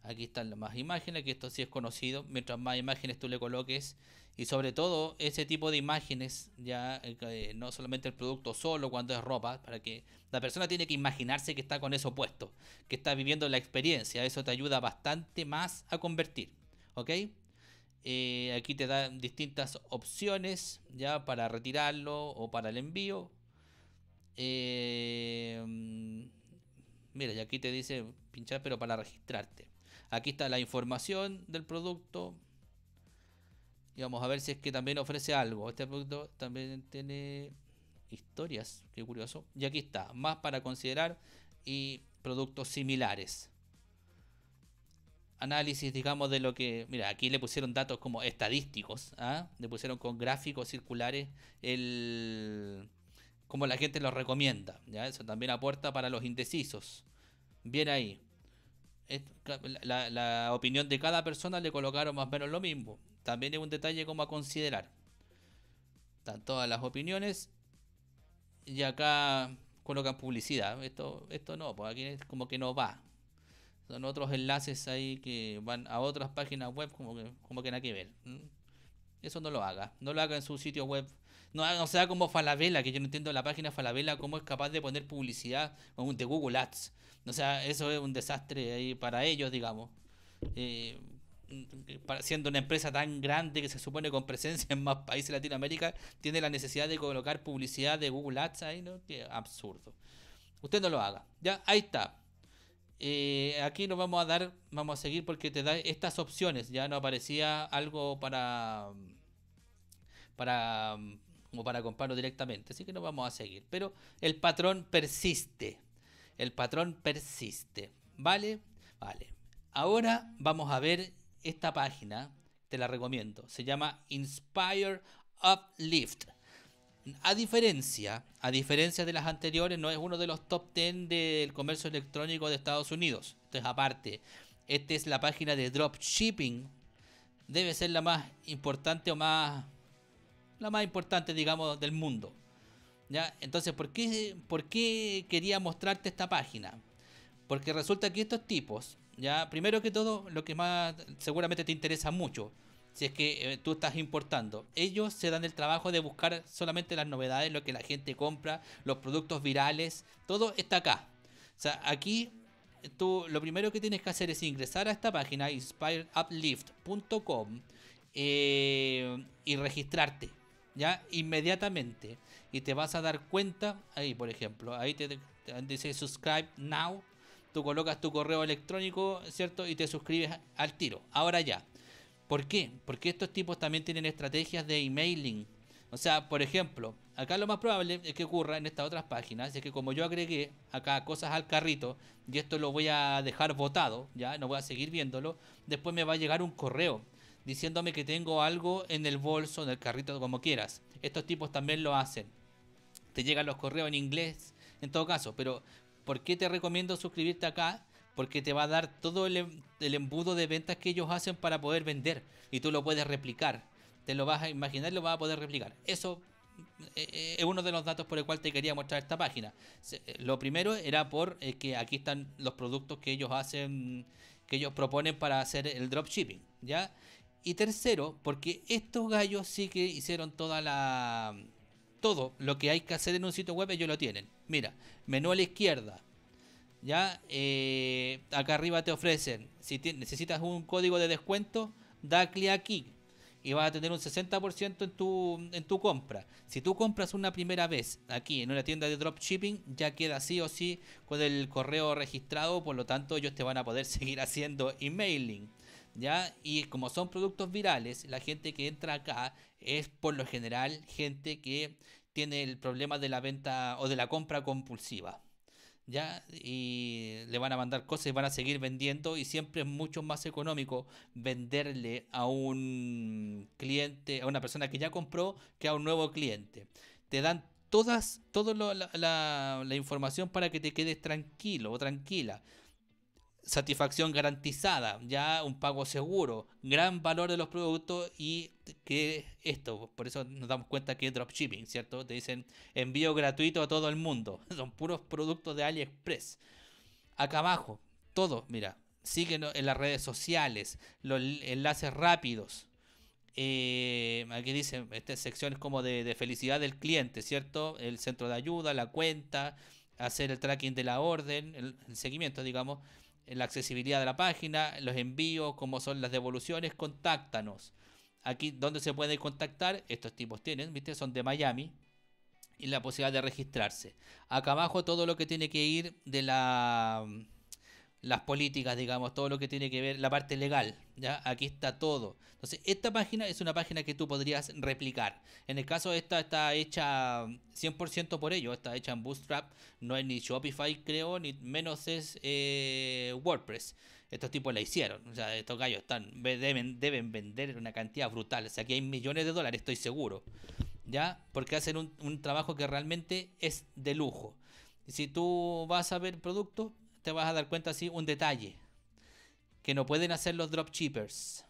[SPEAKER 1] Aquí están más imágenes, que esto sí es conocido. Mientras más imágenes tú le coloques, y sobre todo ese tipo de imágenes, ya eh, eh, no solamente el producto solo cuando es ropa, para que la persona tiene que imaginarse que está con eso puesto, que está viviendo la experiencia. Eso te ayuda bastante más a convertir. ¿Ok? Eh, aquí te dan distintas opciones ya para retirarlo o para el envío. Mm, mira, y aquí te dice pinchar, pero para registrarte. Aquí está la información del producto. Y vamos a ver si es que también ofrece algo. Este producto también tiene historias. Qué curioso. Y aquí está. Más para considerar y productos similares. Análisis, digamos, de lo que... Mira, aquí le pusieron datos como estadísticos. ¿ah? Le pusieron con gráficos circulares el... Como la gente lo recomienda. ¿ya? Eso también aporta para los indecisos. Bien ahí la, opinión de cada persona le colocaron más o menos lo mismo. También es un detalle como a considerar. Están todas las opiniones. Y acá colocan publicidad. Esto, esto no, pues aquí es como que no va. Son otros enlaces ahí que van a otras páginas web como que, como que nada que ver. Eso no lo haga. No lo haga en su sitio web. No sea, como Falabella, que yo no entiendo la página Falabella, cómo es capaz de poner publicidad de Google Ads. O sea, eso es un desastre ahí para ellos, digamos. Eh, siendo una empresa tan grande que se supone con presencia en más países de Latinoamérica, tiene la necesidad de colocar publicidad de Google Ads ahí, ¿no? Qué absurdo. Usted no lo haga. Ya, ahí está. Eh, aquí nos vamos a dar, vamos a seguir porque te da estas opciones. Ya no aparecía algo para, para, como para comprarlo directamente. Así que nos vamos a seguir. Pero el patrón persiste. El patrón persiste. ¿Vale? Vale. Ahora vamos a ver esta página. Te la recomiendo. Se llama Inspire Uplift. A diferencia, a diferencia de las anteriores, no es uno de los top 10 del comercio electrónico de Estados Unidos. Entonces aparte. Esta es la página de dropshipping. Debe ser la más importante o más... La más importante, digamos, del mundo. Entonces, ¿por qué, quería mostrarte esta página? Porque resulta que estos tipos, ya, primero que todo, lo que más seguramente te interesa mucho, si es que eh, tú estás importando, ellos se dan el trabajo de buscar solamente las novedades, lo que la gente compra, los productos virales, todo está acá. O sea, aquí eh, tú lo primero que tienes que hacer es ingresar a esta página, inspireuplift.com eh, y registrarte. ¿ya? Inmediatamente. Y te vas a dar cuenta, ahí por ejemplo, ahí te, dice subscribe now. Tú colocas tu correo electrónico, ¿cierto? Y te suscribes al tiro. Ahora ya. ¿Por qué? Porque estos tipos también tienen estrategias de emailing. O sea, por ejemplo, acá lo más probable es que ocurra en estas otras páginas, es que como yo agregué acá cosas al carrito, y esto lo voy a dejar votado, ya no voy a seguir viéndolo, después me va a llegar un correo diciéndome que tengo algo en el bolso, en el carrito, como quieras. Estos tipos también lo hacen. Te llegan los correos en inglés, en todo caso. Pero, ¿por qué te recomiendo suscribirte acá? Porque te va a dar todo el, em-, embudo de ventas que ellos hacen para poder vender. Y tú lo puedes replicar. Te lo vas a imaginar y lo vas a poder replicar. Eso eh, eh, es uno de los datos por el cual te quería mostrar esta página. Eh, lo primero era por que aquí están los productos que ellos hacen, que ellos proponen para hacer el dropshipping, ¿ya? Y tercero, porque estos gallos sí que hicieron toda la. Todo lo que hay que hacer en un sitio web, ellos lo tienen. Mira, menú a la izquierda. Ya, eh, acá arriba te ofrecen, si necesitas un código de descuento, da clic aquí y vas a tener un 60% en tu, en tu compra. Si tú compras una primera vez aquí en una tienda de dropshipping, ya queda sí o sí con el correo registrado, por lo tanto ellos te van a poder *laughs* seguir haciendo emailing. ¿ya? Y como son productos virales, la gente que entra acá es por lo general gente que tiene el problema de la venta o de la compra compulsiva. ¿Ya? Y le van a mandar cosas y van a seguir vendiendo y siempre es mucho más económico venderle a un cliente, a una persona que ya compró, que a un nuevo cliente. Te dan todas, toda la información para que te quedes tranquilo o tranquila satisfacción garantizada, ya un pago seguro, gran valor de los productos y que esto, por eso nos damos cuenta que es dropshipping, ¿cierto? Te dicen envío gratuito a todo el mundo, *laughs* son puros productos de AliExpress. Acá abajo, todo, mira, síguenos en las redes sociales, los enlaces rápidos. Eh, aquí dicen, sección este, secciones como de, felicidad del cliente, ¿cierto? El centro de ayuda, la cuenta, hacer el tracking de la orden, el seguimiento, digamos la accesibilidad de la página, los envíos, cómo son las devoluciones, contáctanos. Aquí, ¿dónde se puede contactar? Estos tipos tienen, ¿viste? Son de Miami y la posibilidad de registrarse. Acá abajo todo lo que tiene que ir de la las políticas, digamos, todo lo que tiene que ver la parte legal, ¿ya? Aquí está todo. Entonces, esta página es una página que tú podrías replicar. En el caso de esta, está hecha 100% por ello, está hecha en Bootstrap, no es ni Shopify, creo, ni menos es eh, WordPress. Estos tipos la hicieron, o sea, estos gallos están, deben, deben vender una cantidad brutal, o sea, aquí hay millones de dólares, estoy seguro, ¿ya? Porque hacen un, un trabajo que realmente es de lujo. Si tú vas a ver productos, te vas a dar cuenta así un detalle. Que no pueden hacer los dropshippers.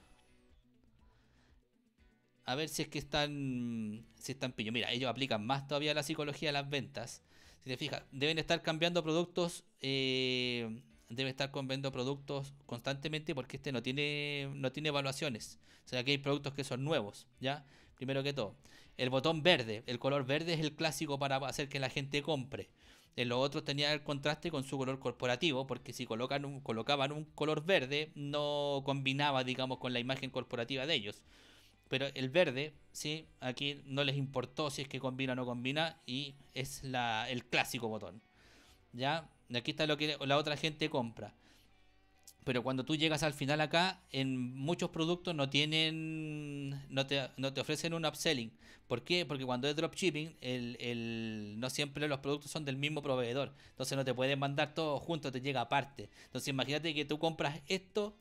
[SPEAKER 1] A ver si es que están. Si están pillos. Mira, ellos aplican más todavía la psicología de las ventas. Si te fijas, deben estar cambiando productos. Eh, debe estar vendiendo productos constantemente porque este no tiene no tiene evaluaciones. O sea, que hay productos que son nuevos, ¿ya? Primero que todo. El botón verde, el color verde es el clásico para hacer que la gente compre. En los otros tenía el contraste con su color corporativo, porque si colocan colocaban un color verde, no combinaba, digamos, con la imagen corporativa de ellos. Pero el verde, sí, aquí no les importó si es que combina o no combina, y es la, el clásico botón. ¿Ya? Aquí está lo que la otra gente compra pero cuando tú llegas al final acá, en muchos productos no tienen, no te, no te ofrecen un upselling. ¿Por qué? Porque cuando es dropshipping, el, el, no siempre los productos son del mismo proveedor. Entonces no te pueden mandar todos juntos, te llega aparte. Entonces imagínate que tú compras esto,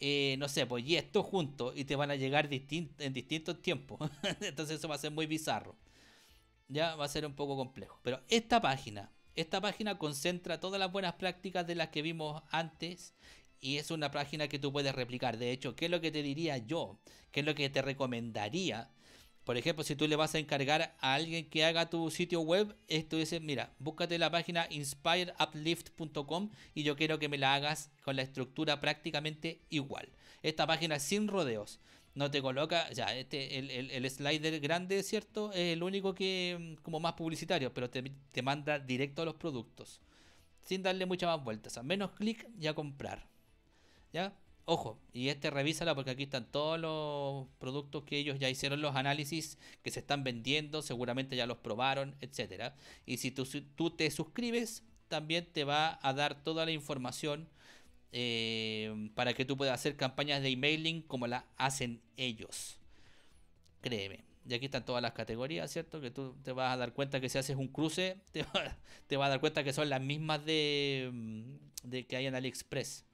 [SPEAKER 1] eh, no sé, pues y esto juntos y te van a llegar en distintos tiempos. *laughs* Entonces eso va a ser muy bizarro. Ya va a ser un poco complejo. Pero esta página, esta página concentra todas las buenas prácticas de las que vimos antes y es una página que tú puedes replicar. De hecho, ¿qué es lo que te diría yo? ¿Qué es lo que te recomendaría? Por ejemplo, si tú le vas a encargar a alguien que haga tu sitio web, esto dice, mira, búscate la página inspireuplift.com y yo quiero que me la hagas con la estructura prácticamente igual. Esta página sin rodeos. No te coloca, ya, este, el, el, slider grande, ¿cierto? Es el único que, mm, como más publicitario, pero te, te manda directo a los productos. Sin darle muchas más vueltas. A menos clic y a comprar. Ojo, y este revísala porque aquí están todos los productos que ellos ya hicieron los análisis, que se están vendiendo, seguramente ya los probaron, etc Y si tú, tú te suscribes, también te va a dar toda la información eh, para que tú puedas hacer campañas de emailing como la hacen ellos. Créeme. Y aquí están todas las categorías, ¿cierto? Que tú te vas a dar cuenta que si haces un cruce, *laughs* te, vas a dar cuenta que son las mismas de, mm, de que hay en AliExpress.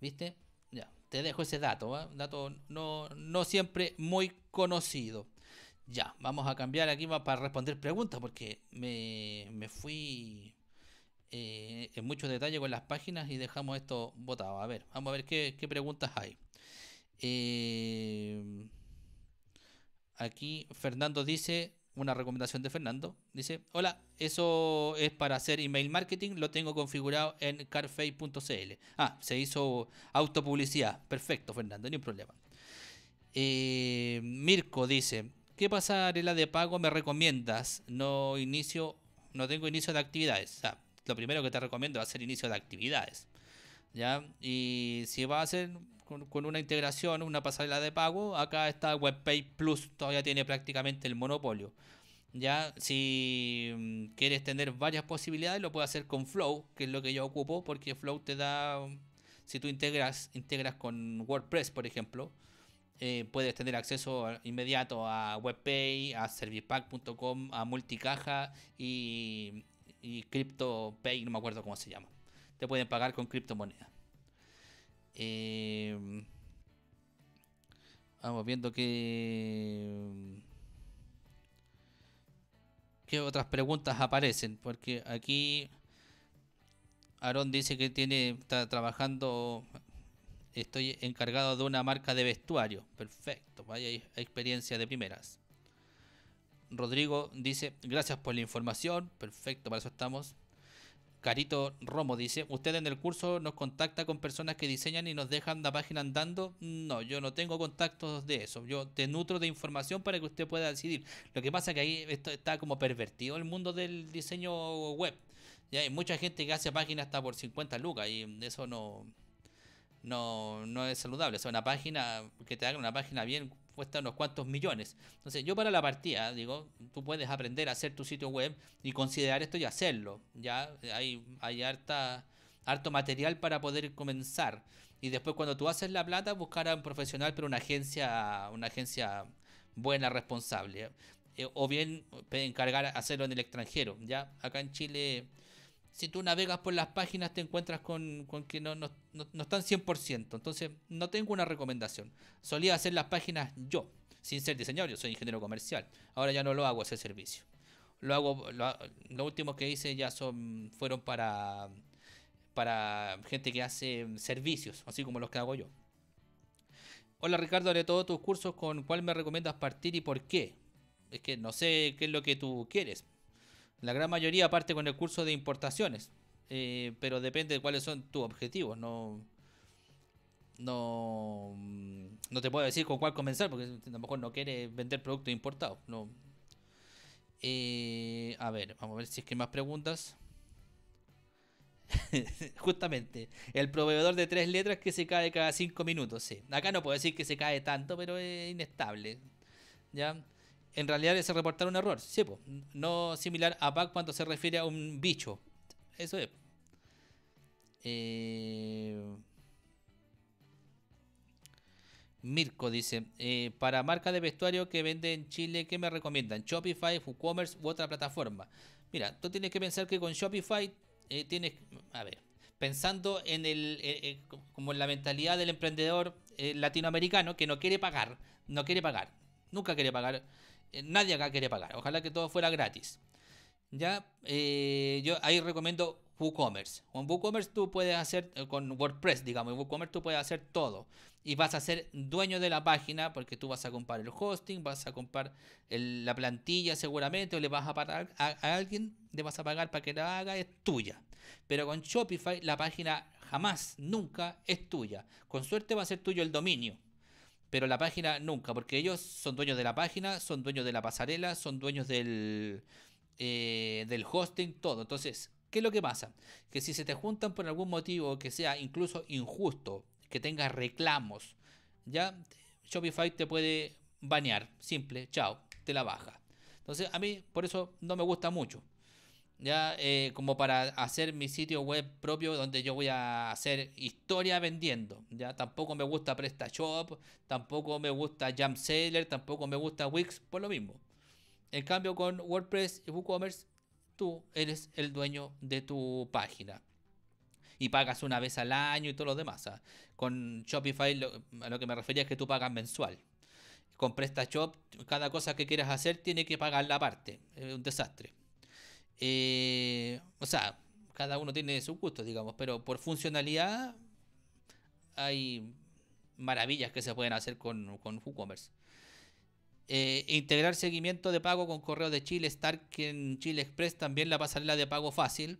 [SPEAKER 1] ¿Viste? Ya, te dejo ese dato, ¿eh? dato no, siempre muy conocido. Ya, vamos a cambiar aquí para responder preguntas porque me, fui eh, en mucho detalle con las páginas y dejamos esto votado. A ver, vamos a ver qué, preguntas hay. Eh, aquí Fernando dice, una recomendación de Fernando. Dice, hola, eso es para hacer email marketing, lo tengo configurado en carfay.cl. Ah, se hizo autopublicidad. Perfecto, Fernando, ni un problema. Eh, Mirko dice, ¿qué pasarela de pago me recomiendas? No inicio, no tengo inicio de actividades. lo primero que te recomiendo es hacer inicio de actividades. ¿Ya? Y si vas a hacer con, una integración, una pasarela de pago, acá está WebPay Plus, todavía tiene prácticamente el monopolio. Ya, si mm, quieres tener varias posibilidades, lo puedes hacer con Flow, que es lo que yo ocupo, porque Flow te da, mm, si tú integras, integras con WordPress, por ejemplo, eh, puedes tener acceso inmediato a WebPay, a servicepack.com, a Multicaja y, y CryptoPay, no me acuerdo cómo se llama. Te pueden pagar con criptomonedas. Eh, vamos viendo que... ¿Qué otras preguntas aparecen? Porque aquí Aarón dice que tiene, está trabajando, estoy encargado de una marca de vestuario. Perfecto, vaya experiencia de primeras. Rodrigo dice, gracias por la información. Perfecto, para eso estamos. Carito Romo dice, ¿usted en el curso nos contacta con personas que diseñan y nos dejan la página andando? No, yo no tengo contactos de eso. Yo te nutro de información para que usted pueda decidir. Lo que pasa es que ahí esto está como pervertido el mundo del diseño web. Ya hay mucha gente que hace páginas hasta por 50 lucas y eso no, no, no es saludable. O sea, una página que te haga una página bien cuesta unos cuantos millones. Entonces, yo para la partida, digo, tú puedes aprender a hacer tu sitio web y considerar esto y hacerlo. Ya hay, hay harto material para poder comenzar. Y después cuando tú haces la plata, buscar a un profesional, pero una agencia, una agencia buena, responsable. Eh, o bien encargar hacerlo en el extranjero. Ya acá en Chile si tú navegas por las páginas te encuentras con, que no, están 100%. Entonces, no tengo una recomendación. Solía hacer las páginas yo, sin ser diseñador, yo soy ingeniero comercial. Ahora ya no lo hago ese servicio. Lo hago, lo, último que hice ya son, fueron para, para gente que hace servicios, así como los que hago yo. Hola Ricardo, de todos tus cursos, ¿con cuál me recomiendas partir y por qué? Es que no sé qué es lo que tú quieres la gran mayoría parte con el curso de importaciones, eh, pero depende de cuáles son tus objetivos. No, no, mm, no te puedo decir con cuál comenzar porque a lo mejor no quieres vender productos importados. No. Eh, a ver, vamos a ver si es que hay más preguntas. *laughs* Justamente, el proveedor de tres letras que se cae cada cinco minutos, sí. Acá no puedo decir que se cae tanto, pero es inestable. ¿Ya? en realidad es reportar un error. Sí, no similar a bug cuando se refiere a un bicho. Eso es. Eh, Mirko dice, eh, para marca de vestuario que vende en Chile, ¿qué me recomiendan? Shopify, WooCommerce u otra plataforma. Mira, tú tienes que pensar que con Shopify eh, tienes, a ver, pensando en el, eh, como en la mentalidad del emprendedor latinoamericano que no quiere pagar, no quiere pagar, nunca quiere pagar. Eh, nadie acá quiere pagar. Ojalá que todo fuera gratis. Ya, eh, yo ahí recomiendo WooCommerce. Con WooCommerce tú puedes hacer, eh, con WordPress, digamos, en WooCommerce tú puedes hacer todo. Y vas a ser dueño de la página porque tú vas a comprar el hosting, vas a comprar la plantilla seguramente, o le vas a pagar a, alguien, le vas a pagar para que la haga, es tuya. Pero con Shopify la página jamás, nunca es tuya. Con suerte va a ser tuyo el dominio pero la página nunca, porque ellos son dueños de la página, son dueños de la pasarela, son dueños del, eh, del hosting, todo. Entonces, ¿qué es lo que pasa? Que si se te juntan por algún motivo que sea incluso injusto, que tengas reclamos, ya Shopify te puede banear, simple, chao, te la baja. Entonces, a mí por eso no me gusta mucho ya eh, como para hacer mi sitio web propio donde yo voy a hacer historia vendiendo ya tampoco me gusta PrestaShop tampoco me gusta Jamseller tampoco me gusta Wix por lo mismo en cambio con WordPress y WooCommerce tú eres el dueño de tu página y pagas una vez al año y todo lo demás ¿ah? con Shopify lo, a lo que me refería es que tú pagas mensual con PrestaShop cada cosa que quieras hacer tiene que pagar la parte es un desastre eh, o sea, cada uno tiene sus gustos, digamos, pero por funcionalidad hay maravillas que se pueden hacer con, con WooCommerce. Eh, integrar seguimiento de pago con correo de Chile, Stark en Chile Express, también la pasarela de pago fácil.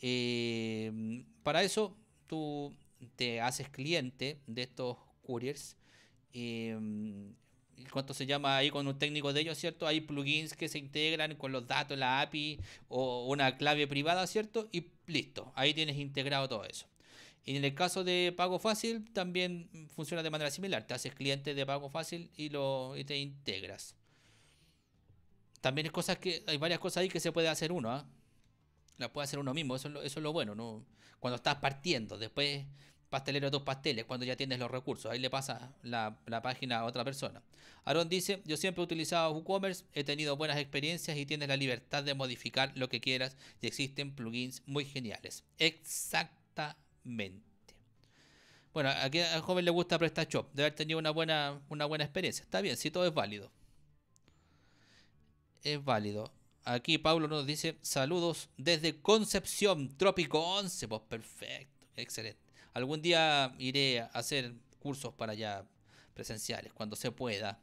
[SPEAKER 1] Eh, para eso tú te haces cliente de estos couriers. Eh, cuánto se llama ahí con un técnico de ellos, ¿cierto? Hay plugins que se integran con los datos, la API o una clave privada, ¿cierto? Y listo, ahí tienes integrado todo eso. Y en el caso de pago fácil también funciona de manera similar. Te haces cliente de pago fácil y, lo, te integras. También hay, cosas que, hay varias cosas ahí que se puede hacer uno. ¿eh? ¿ah? La puede hacer uno mismo, eso es eso es lo bueno. ¿no? Cuando estás partiendo, después Pastelero dos pasteles, cuando ya tienes los recursos. Ahí le pasa la, página a otra persona. Aaron dice, yo siempre he utilizado WooCommerce, he tenido buenas experiencias y tienes la libertad de modificar lo que quieras y existen plugins muy geniales. Exactamente. Bueno, aquí al joven le gusta PrestaShop, debe haber tenido una buena, una buena experiencia. Está bien, si todo es válido. Es válido. Aquí Pablo nos dice saludos desde Concepción, Trópico 11. Pues perfecto, excelente. Algún día iré a hacer cursos para allá presenciales, cuando se pueda.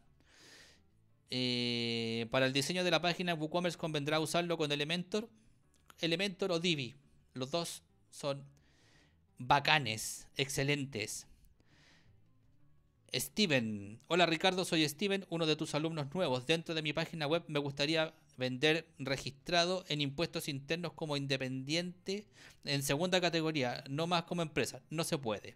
[SPEAKER 1] Eh, para el diseño de la página WooCommerce convendrá usarlo con Elementor, Elementor o Divi. Los dos son bacanes, excelentes. Steven, hola Ricardo, soy Steven, uno de tus alumnos nuevos. Dentro de mi página web me gustaría vender registrado en impuestos internos como independiente en segunda categoría, no más como empresa. No se puede.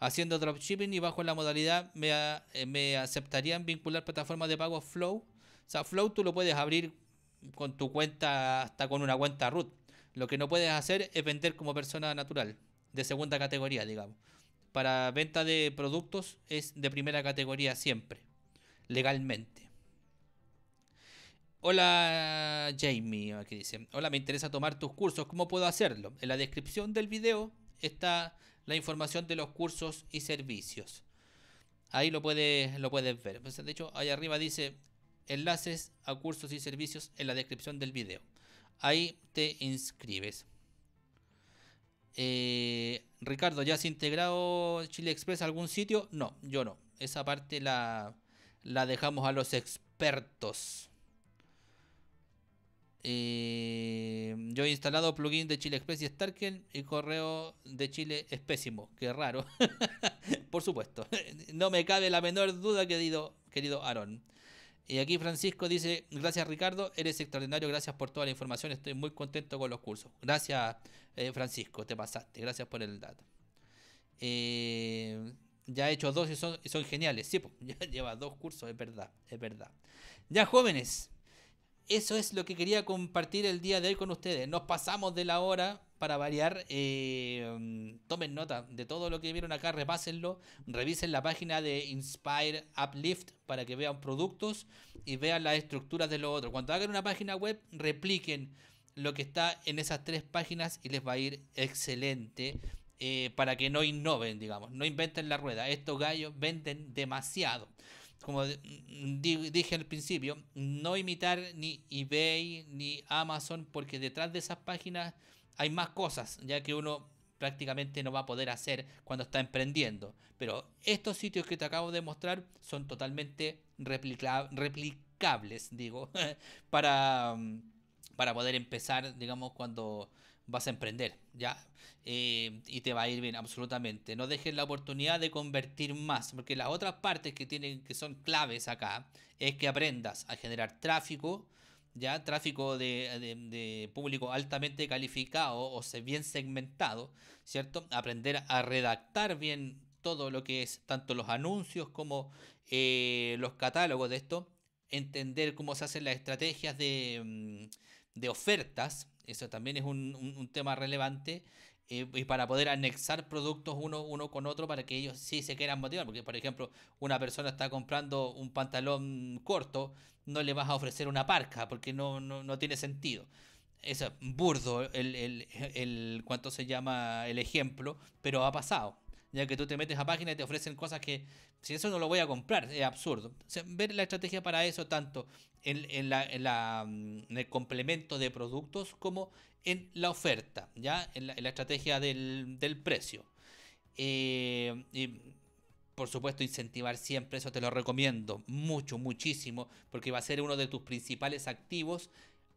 [SPEAKER 1] Haciendo dropshipping y bajo la modalidad me, eh, aceptarían vincular plataforma de pago Flow. O sea, Flow tú lo puedes abrir con tu cuenta hasta con una cuenta root. Lo que no puedes hacer es vender como persona natural, de segunda categoría, digamos para venta de productos es de primera categoría siempre, legalmente. Hola Jamie, aquí dice, hola, me interesa tomar tus cursos, ¿cómo puedo hacerlo? En la descripción del video está la información de los cursos y servicios. Ahí lo puedes, lo puedes ver. Pues, de hecho, ahí arriba dice enlaces a cursos y servicios en la descripción del video. Ahí te inscribes. Eh, Ricardo, ¿ya has integrado Chile Express a algún sitio? No, yo no. Esa parte la, la dejamos a los expertos. Eh, yo he instalado plugin de Chile Express y Starken y correo de Chile es pésimo. Qué raro. *laughs* Por supuesto. *laughs* No me cabe la menor duda, querido Aaron. Y aquí Francisco dice, gracias Ricardo, eres extraordinario, gracias por toda la información, estoy muy contento con los cursos. Gracias eh, Francisco, te pasaste, gracias por el dato. Eh, ya he hecho dos y son, geniales, sí, pues, *laughs* ya lleva dos cursos, es verdad, es verdad. Ya jóvenes, eso es lo que quería compartir el día de hoy con ustedes. Nos pasamos de la hora para variar. Eh, mm, tomen nota de todo lo que vieron acá, repásenlo. Revisen la página de Inspire Uplift para que vean productos y vean las estructuras de lo otro. Cuando hagan una página web, repliquen lo que está en esas tres páginas y les va a ir excelente. Eh, para que no innoven, digamos, no inventen la rueda. Estos gallos venden demasiado como mm, dije al principio, no imitar ni eBay ni Amazon porque detrás de esas páginas hay más cosas, ya que uno prácticamente no va a poder hacer cuando está emprendiendo. Pero estos sitios que te acabo de mostrar son totalmente replicables, digo, *laughs* para, mm, para poder empezar, digamos, cuando vas a emprender, ¿ya? Eh, y te va a ir bien, absolutamente. No dejes la oportunidad de convertir más, porque las otras partes que, tienen, que son claves acá es que aprendas a generar tráfico, ¿ya? Tráfico de, público altamente calificado o bien segmentado, ¿cierto? Aprender a redactar bien todo lo que es tanto los anuncios como eh, los catálogos de esto, entender cómo se hacen las estrategias de, mm, de ofertas, eso también es un, tema relevante eh, y para poder anexar productos uno, uno con otro para que ellos sí se quieran motivar. Porque, por ejemplo, una persona está comprando un pantalón corto, no le vas a ofrecer una parca porque no, no, no tiene sentido. Eso es burdo el, el, el, cuánto se llama el ejemplo, pero ha pasado ya que tú te metes a página y te ofrecen cosas que, si eso no lo voy a comprar, es absurdo. ver la estrategia para eso tanto mm, en, el complemento de productos como en la oferta, ya en la, estrategia del, precio. Eh, y, por supuesto, incentivar siempre, eso te lo recomiendo mucho, muchísimo, porque va a ser uno de tus principales activos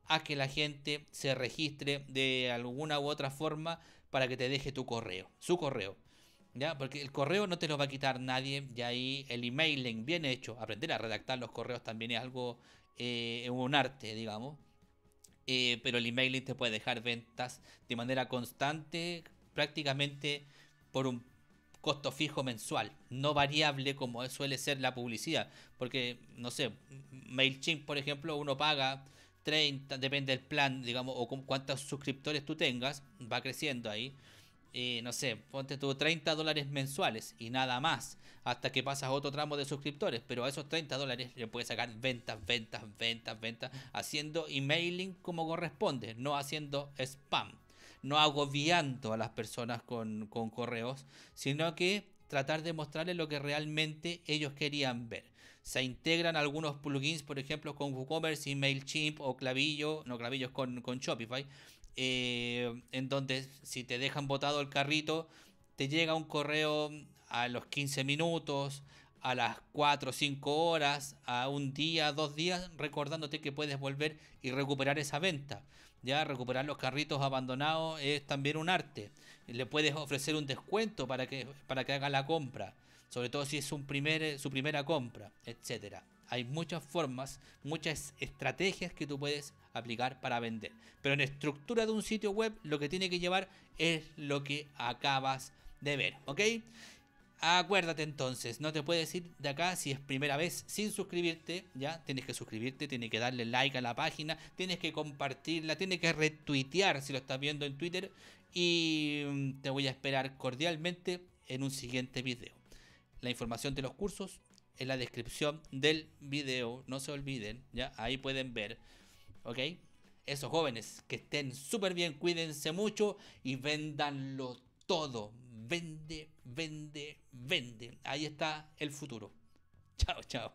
[SPEAKER 1] a que la gente se registre de alguna u otra forma para que te deje tu correo, su correo. Porque el correo no te lo va a quitar nadie, y ahí el emailing bien hecho, aprender a redactar los correos también es algo, eh, un arte, digamos. Eh, pero el emailing te puede dejar ventas de manera constante, prácticamente por un costo fijo mensual, no variable como suele ser la publicidad, porque no sé, MailChimp por ejemplo, uno paga 30, depende del plan, digamos, o cuántos suscriptores tú tengas, va creciendo ahí no sé, ponte tú 30 dólares mensuales y nada más, hasta que pasas otro tramo de suscriptores, pero a esos 30 dólares le puedes sacar ventas, ventas, ventas, ventas, haciendo emailing como corresponde, no haciendo spam, no agobiando a las personas con, correos, sino que tratar de mostrarles lo que realmente ellos querían ver. Se integran algunos plugins, por ejemplo, con WooCommerce y MailChimp o Clavillo, no Clavillo con, con Shopify, eh, en donde si te dejan botado el carrito, te llega un correo a los 15 minutos, a las 4 o 5 horas, a un día, dos días, recordándote que puedes volver y recuperar esa venta. Ya recuperar los carritos abandonados es también un arte. Le puedes ofrecer un descuento para que, para que haga la compra, sobre todo si es un primer, eh, su primera compra, etcétera. Hay muchas formas, muchas estrategias que tú puedes aplicar para vender. Pero en estructura de un sitio web lo que tiene que llevar es lo que acabas de ver, ¿ok? Acuérdate entonces, no te puedes ir de acá si es primera vez sin suscribirte, ¿ya? Tienes que suscribirte, tienes que darle like a la página, tienes que compartirla, tienes que retuitear si lo estás viendo en Twitter y mm, te voy a esperar cordialmente en un siguiente video. La información de los cursos en la descripción del video, no se olviden, ¿ya? Ahí pueden ver ¿ok? Esos jóvenes que estén súper bien, cuídense mucho y véndanlo todo. Vende, vende, vende. Ahí está el futuro. Chao, chao.